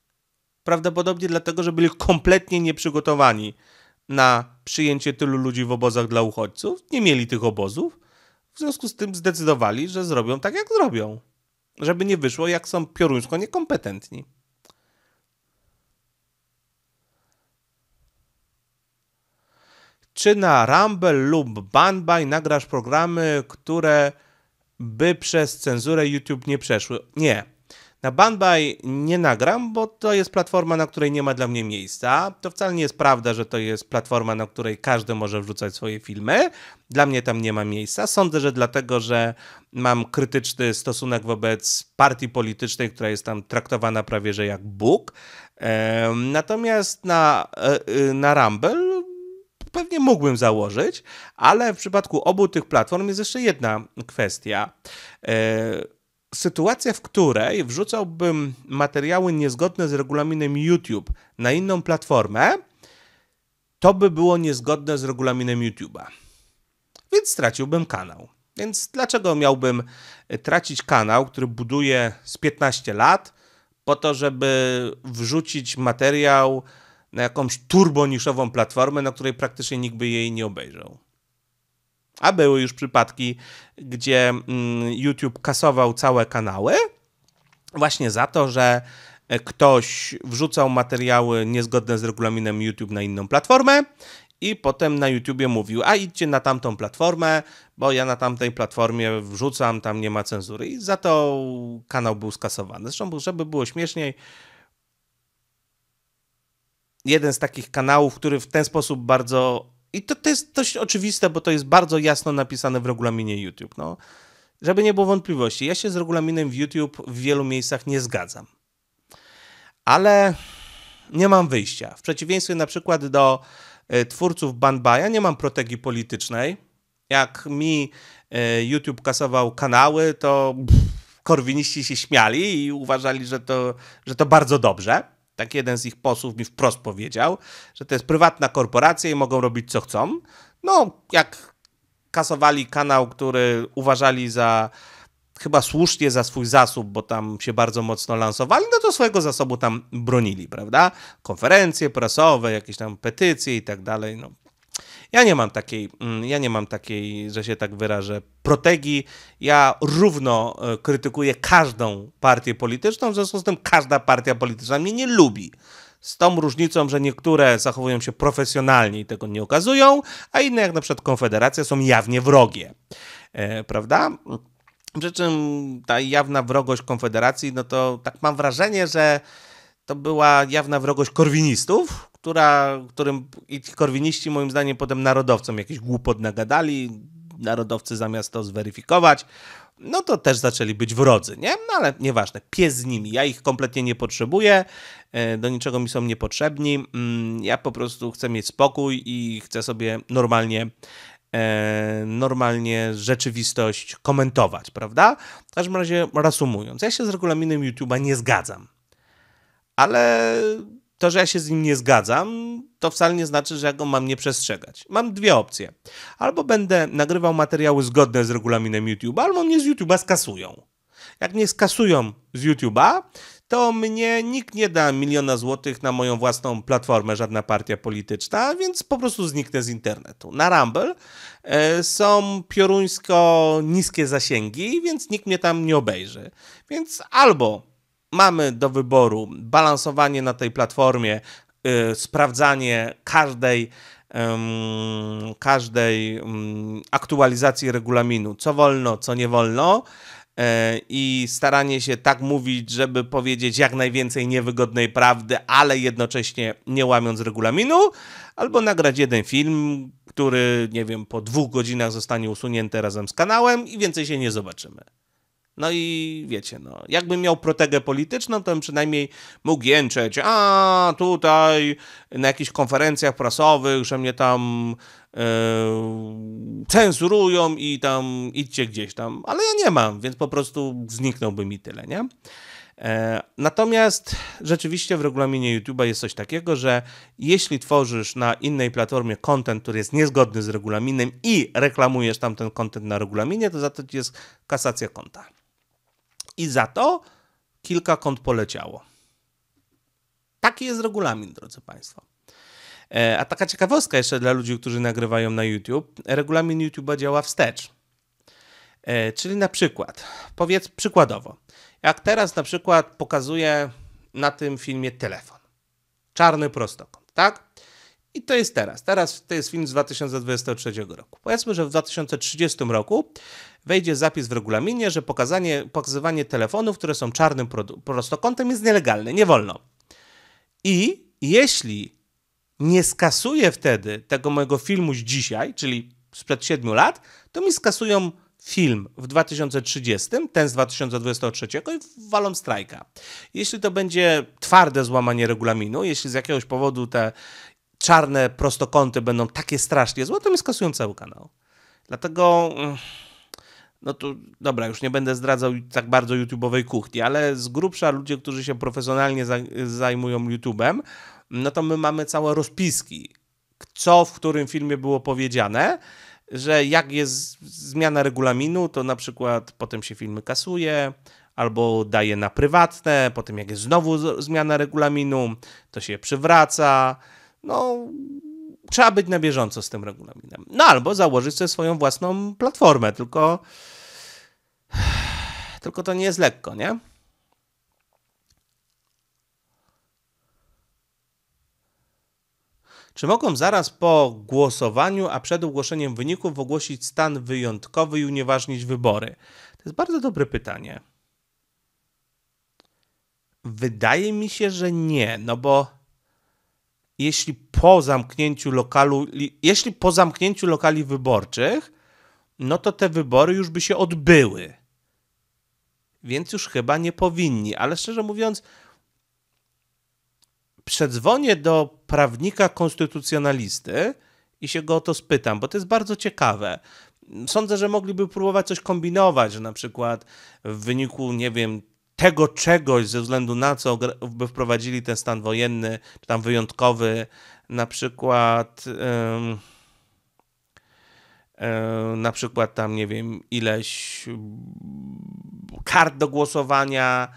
Prawdopodobnie dlatego, że byli kompletnie nieprzygotowani na przyjęcie tylu ludzi w obozach dla uchodźców, nie mieli tych obozów, w związku z tym zdecydowali, że zrobią tak, jak zrobią. Żeby nie wyszło, jak są pioruńsko niekompetentni. czy na Rumble lub Bandai nagrasz programy, które by przez cenzurę YouTube nie przeszły. Nie. Na Bandai nie nagram, bo to jest platforma, na której nie ma dla mnie miejsca. To wcale nie jest prawda, że to jest platforma, na której każdy może wrzucać swoje filmy. Dla mnie tam nie ma miejsca. Sądzę, że dlatego, że mam krytyczny stosunek wobec partii politycznej, która jest tam traktowana prawie że jak Bóg. Natomiast na, e, y, na Rumble pewnie mógłbym założyć, ale w przypadku obu tych platform jest jeszcze jedna kwestia. E, sytuacja, w której wrzucałbym materiały niezgodne z regulaminem YouTube na inną platformę, to by było niezgodne z regulaminem YouTube'a. Więc straciłbym kanał. Więc dlaczego miałbym e, tracić kanał, który buduję z 15 lat, po to, żeby wrzucić materiał, na jakąś turboniszową platformę, na której praktycznie nikt by jej nie obejrzał. A były już przypadki, gdzie mm, YouTube kasował całe kanały właśnie za to, że e, ktoś wrzucał materiały niezgodne z regulaminem YouTube na inną platformę i potem na YouTubie mówił, a idźcie na tamtą platformę, bo ja na tamtej platformie wrzucam, tam nie ma cenzury. I za to kanał był skasowany. Zresztą, żeby było śmieszniej, jeden z takich kanałów, który w ten sposób bardzo. I to, to jest dość oczywiste, bo to jest bardzo jasno napisane w regulaminie YouTube. No, żeby nie było wątpliwości, ja się z regulaminem w YouTube w wielu miejscach nie zgadzam. Ale nie mam wyjścia. W przeciwieństwie na przykład do e, twórców ja nie mam protegi politycznej. Jak mi e, YouTube kasował kanały, to korwiniści się śmiali i uważali, że to, że to bardzo dobrze tak jeden z ich posłów mi wprost powiedział, że to jest prywatna korporacja i mogą robić co chcą. No, jak kasowali kanał, który uważali za chyba słusznie za swój zasób, bo tam się bardzo mocno lansowali, no to swojego zasobu tam bronili, prawda? Konferencje prasowe, jakieś tam petycje i tak dalej. No, ja nie mam takiej, mm, ja nie mam takiej, że się tak wyrażę, protegi. Ja równo e, krytykuję każdą partię polityczną, w związku z tym każda partia polityczna mnie nie lubi. Z tą różnicą, że niektóre zachowują się profesjonalnie i tego nie okazują, a inne, jak na przykład Konfederacja, są jawnie wrogie. E, prawda? Przy czym ta jawna wrogość Konfederacji, no to tak mam wrażenie, że to była jawna wrogość korwinistów, która, którym i ci korwiniści moim zdaniem potem narodowcom jakieś głupot nagadali, narodowcy zamiast to zweryfikować, no to też zaczęli być wrodzy, nie? No ale nieważne, pies z nimi, ja ich kompletnie nie potrzebuję, e, do niczego mi są niepotrzebni, mm, ja po prostu chcę mieć spokój i chcę sobie normalnie e, normalnie rzeczywistość komentować, prawda? W każdym razie reasumując, ja się z regulaminem YouTube'a nie zgadzam, ale to, że ja się z nim nie zgadzam, to wcale nie znaczy, że ja go mam nie przestrzegać. Mam dwie opcje. Albo będę nagrywał materiały zgodne z regulaminem YouTube, albo mnie z YouTube'a skasują. Jak mnie skasują z YouTube'a, to mnie nikt nie da miliona złotych na moją własną platformę, żadna partia polityczna, więc po prostu zniknę z internetu. Na Rumble e, są pioruńsko niskie zasięgi, więc nikt mnie tam nie obejrzy. Więc albo mamy do wyboru balansowanie na tej platformie, yy, sprawdzanie każdej każdej aktualizacji regulaminu, co wolno, co nie wolno. E, I staranie się tak mówić, żeby powiedzieć jak najwięcej niewygodnej prawdy, ale jednocześnie nie łamiąc regulaminu, albo nagrać jeden film, który, nie wiem, po dwóch godzinach zostanie usunięty razem z kanałem i więcej się nie zobaczymy. No i wiecie, no, jakbym miał protegę polityczną, to bym przynajmniej mógł jęczeć, a tutaj na jakichś konferencjach prasowych, że mnie tam e, cenzurują i tam idźcie gdzieś tam, ale ja nie mam, więc po prostu zniknąłby mi tyle, nie? E, natomiast rzeczywiście w regulaminie YouTube'a jest coś takiego, że jeśli tworzysz na innej platformie kontent, który jest niezgodny z regulaminem i reklamujesz tam ten kontent na regulaminie, to za to jest kasacja konta i za to kilka kont poleciało. Taki jest regulamin, drodzy Państwo. E, a taka ciekawostka jeszcze dla ludzi, którzy nagrywają na YouTube. Regulamin YouTube'a działa wstecz. E, czyli na przykład, powiedz przykładowo, jak teraz na przykład pokazuję na tym filmie telefon. Czarny prostokąt, tak? I to jest teraz. Teraz to jest film z 2023 roku. Powiedzmy, że w 2030 roku wejdzie zapis w regulaminie, że pokazanie, pokazywanie telefonów, które są czarnym prostokątem jest nielegalne, nie wolno. I jeśli nie skasuję wtedy tego mojego filmu z dzisiaj, czyli sprzed 7 lat, to mi skasują film w 2030, ten z 2023 i walą strajka. Jeśli to będzie twarde złamanie regulaminu, jeśli z jakiegoś powodu te czarne prostokąty będą takie strasznie złe, to mi skasują cały kanał. Dlatego... Mm, no to dobra, już nie będę zdradzał tak bardzo YouTube'owej kuchni, ale z grubsza ludzie, którzy się profesjonalnie zajmują YouTube'em, no to my mamy całe rozpiski, co w którym filmie było powiedziane, że jak jest zmiana regulaminu, to na przykład potem się filmy kasuje, albo daje na prywatne, potem jak jest znowu zmiana regulaminu, to się przywraca. No, trzeba być na bieżąco z tym regulaminem. No albo założyć sobie swoją własną platformę, tylko Tylko to nie jest lekko, nie? Czy mogą zaraz po głosowaniu, a przed ogłoszeniem wyników ogłosić stan wyjątkowy i unieważnić wybory? To jest bardzo dobre pytanie. Wydaje mi się, że nie, no bo jeśli po zamknięciu lokalu, jeśli po zamknięciu lokali wyborczych, no to te wybory już by się odbyły więc już chyba nie powinni. Ale szczerze mówiąc, przedzwonię do prawnika konstytucjonalisty i się go o to spytam, bo to jest bardzo ciekawe. Sądzę, że mogliby próbować coś kombinować, że na przykład w wyniku, nie wiem, tego czegoś, ze względu na co by wprowadzili ten stan wojenny, czy tam wyjątkowy, na przykład. na przykład tam, nie wiem, ileś kart do głosowania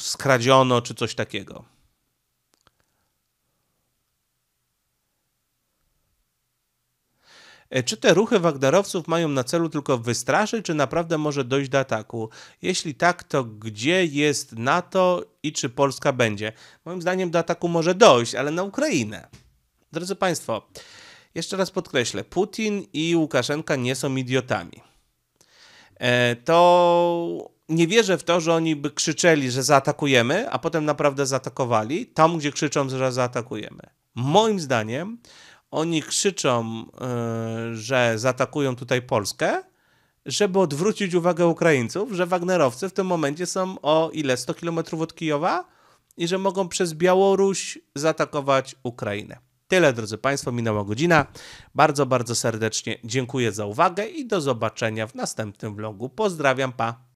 skradziono czy coś takiego. E, czy te ruchy Wagnerowców mają na celu tylko wystraszyć, czy naprawdę może dojść do ataku? Jeśli tak, to gdzie jest NATO i czy Polska będzie? Moim zdaniem do ataku może dojść, ale na Ukrainę. Drodzy Państwo, jeszcze raz podkreślę, Putin i Łukaszenka nie są idiotami. E, to nie wierzę w to, że oni by krzyczeli, że zaatakujemy, a potem naprawdę zaatakowali tam, gdzie krzyczą, że zaatakujemy. Moim zdaniem oni krzyczą, e, że zaatakują tutaj Polskę, żeby odwrócić uwagę Ukraińców, że Wagnerowcy w tym momencie są o ile 100 km od Kijowa i że mogą przez Białoruś zaatakować Ukrainę. Tyle, drodzy Państwo, minęła godzina. Bardzo, bardzo serdecznie dziękuję za uwagę i do zobaczenia w następnym vlogu. Pozdrawiam, pa!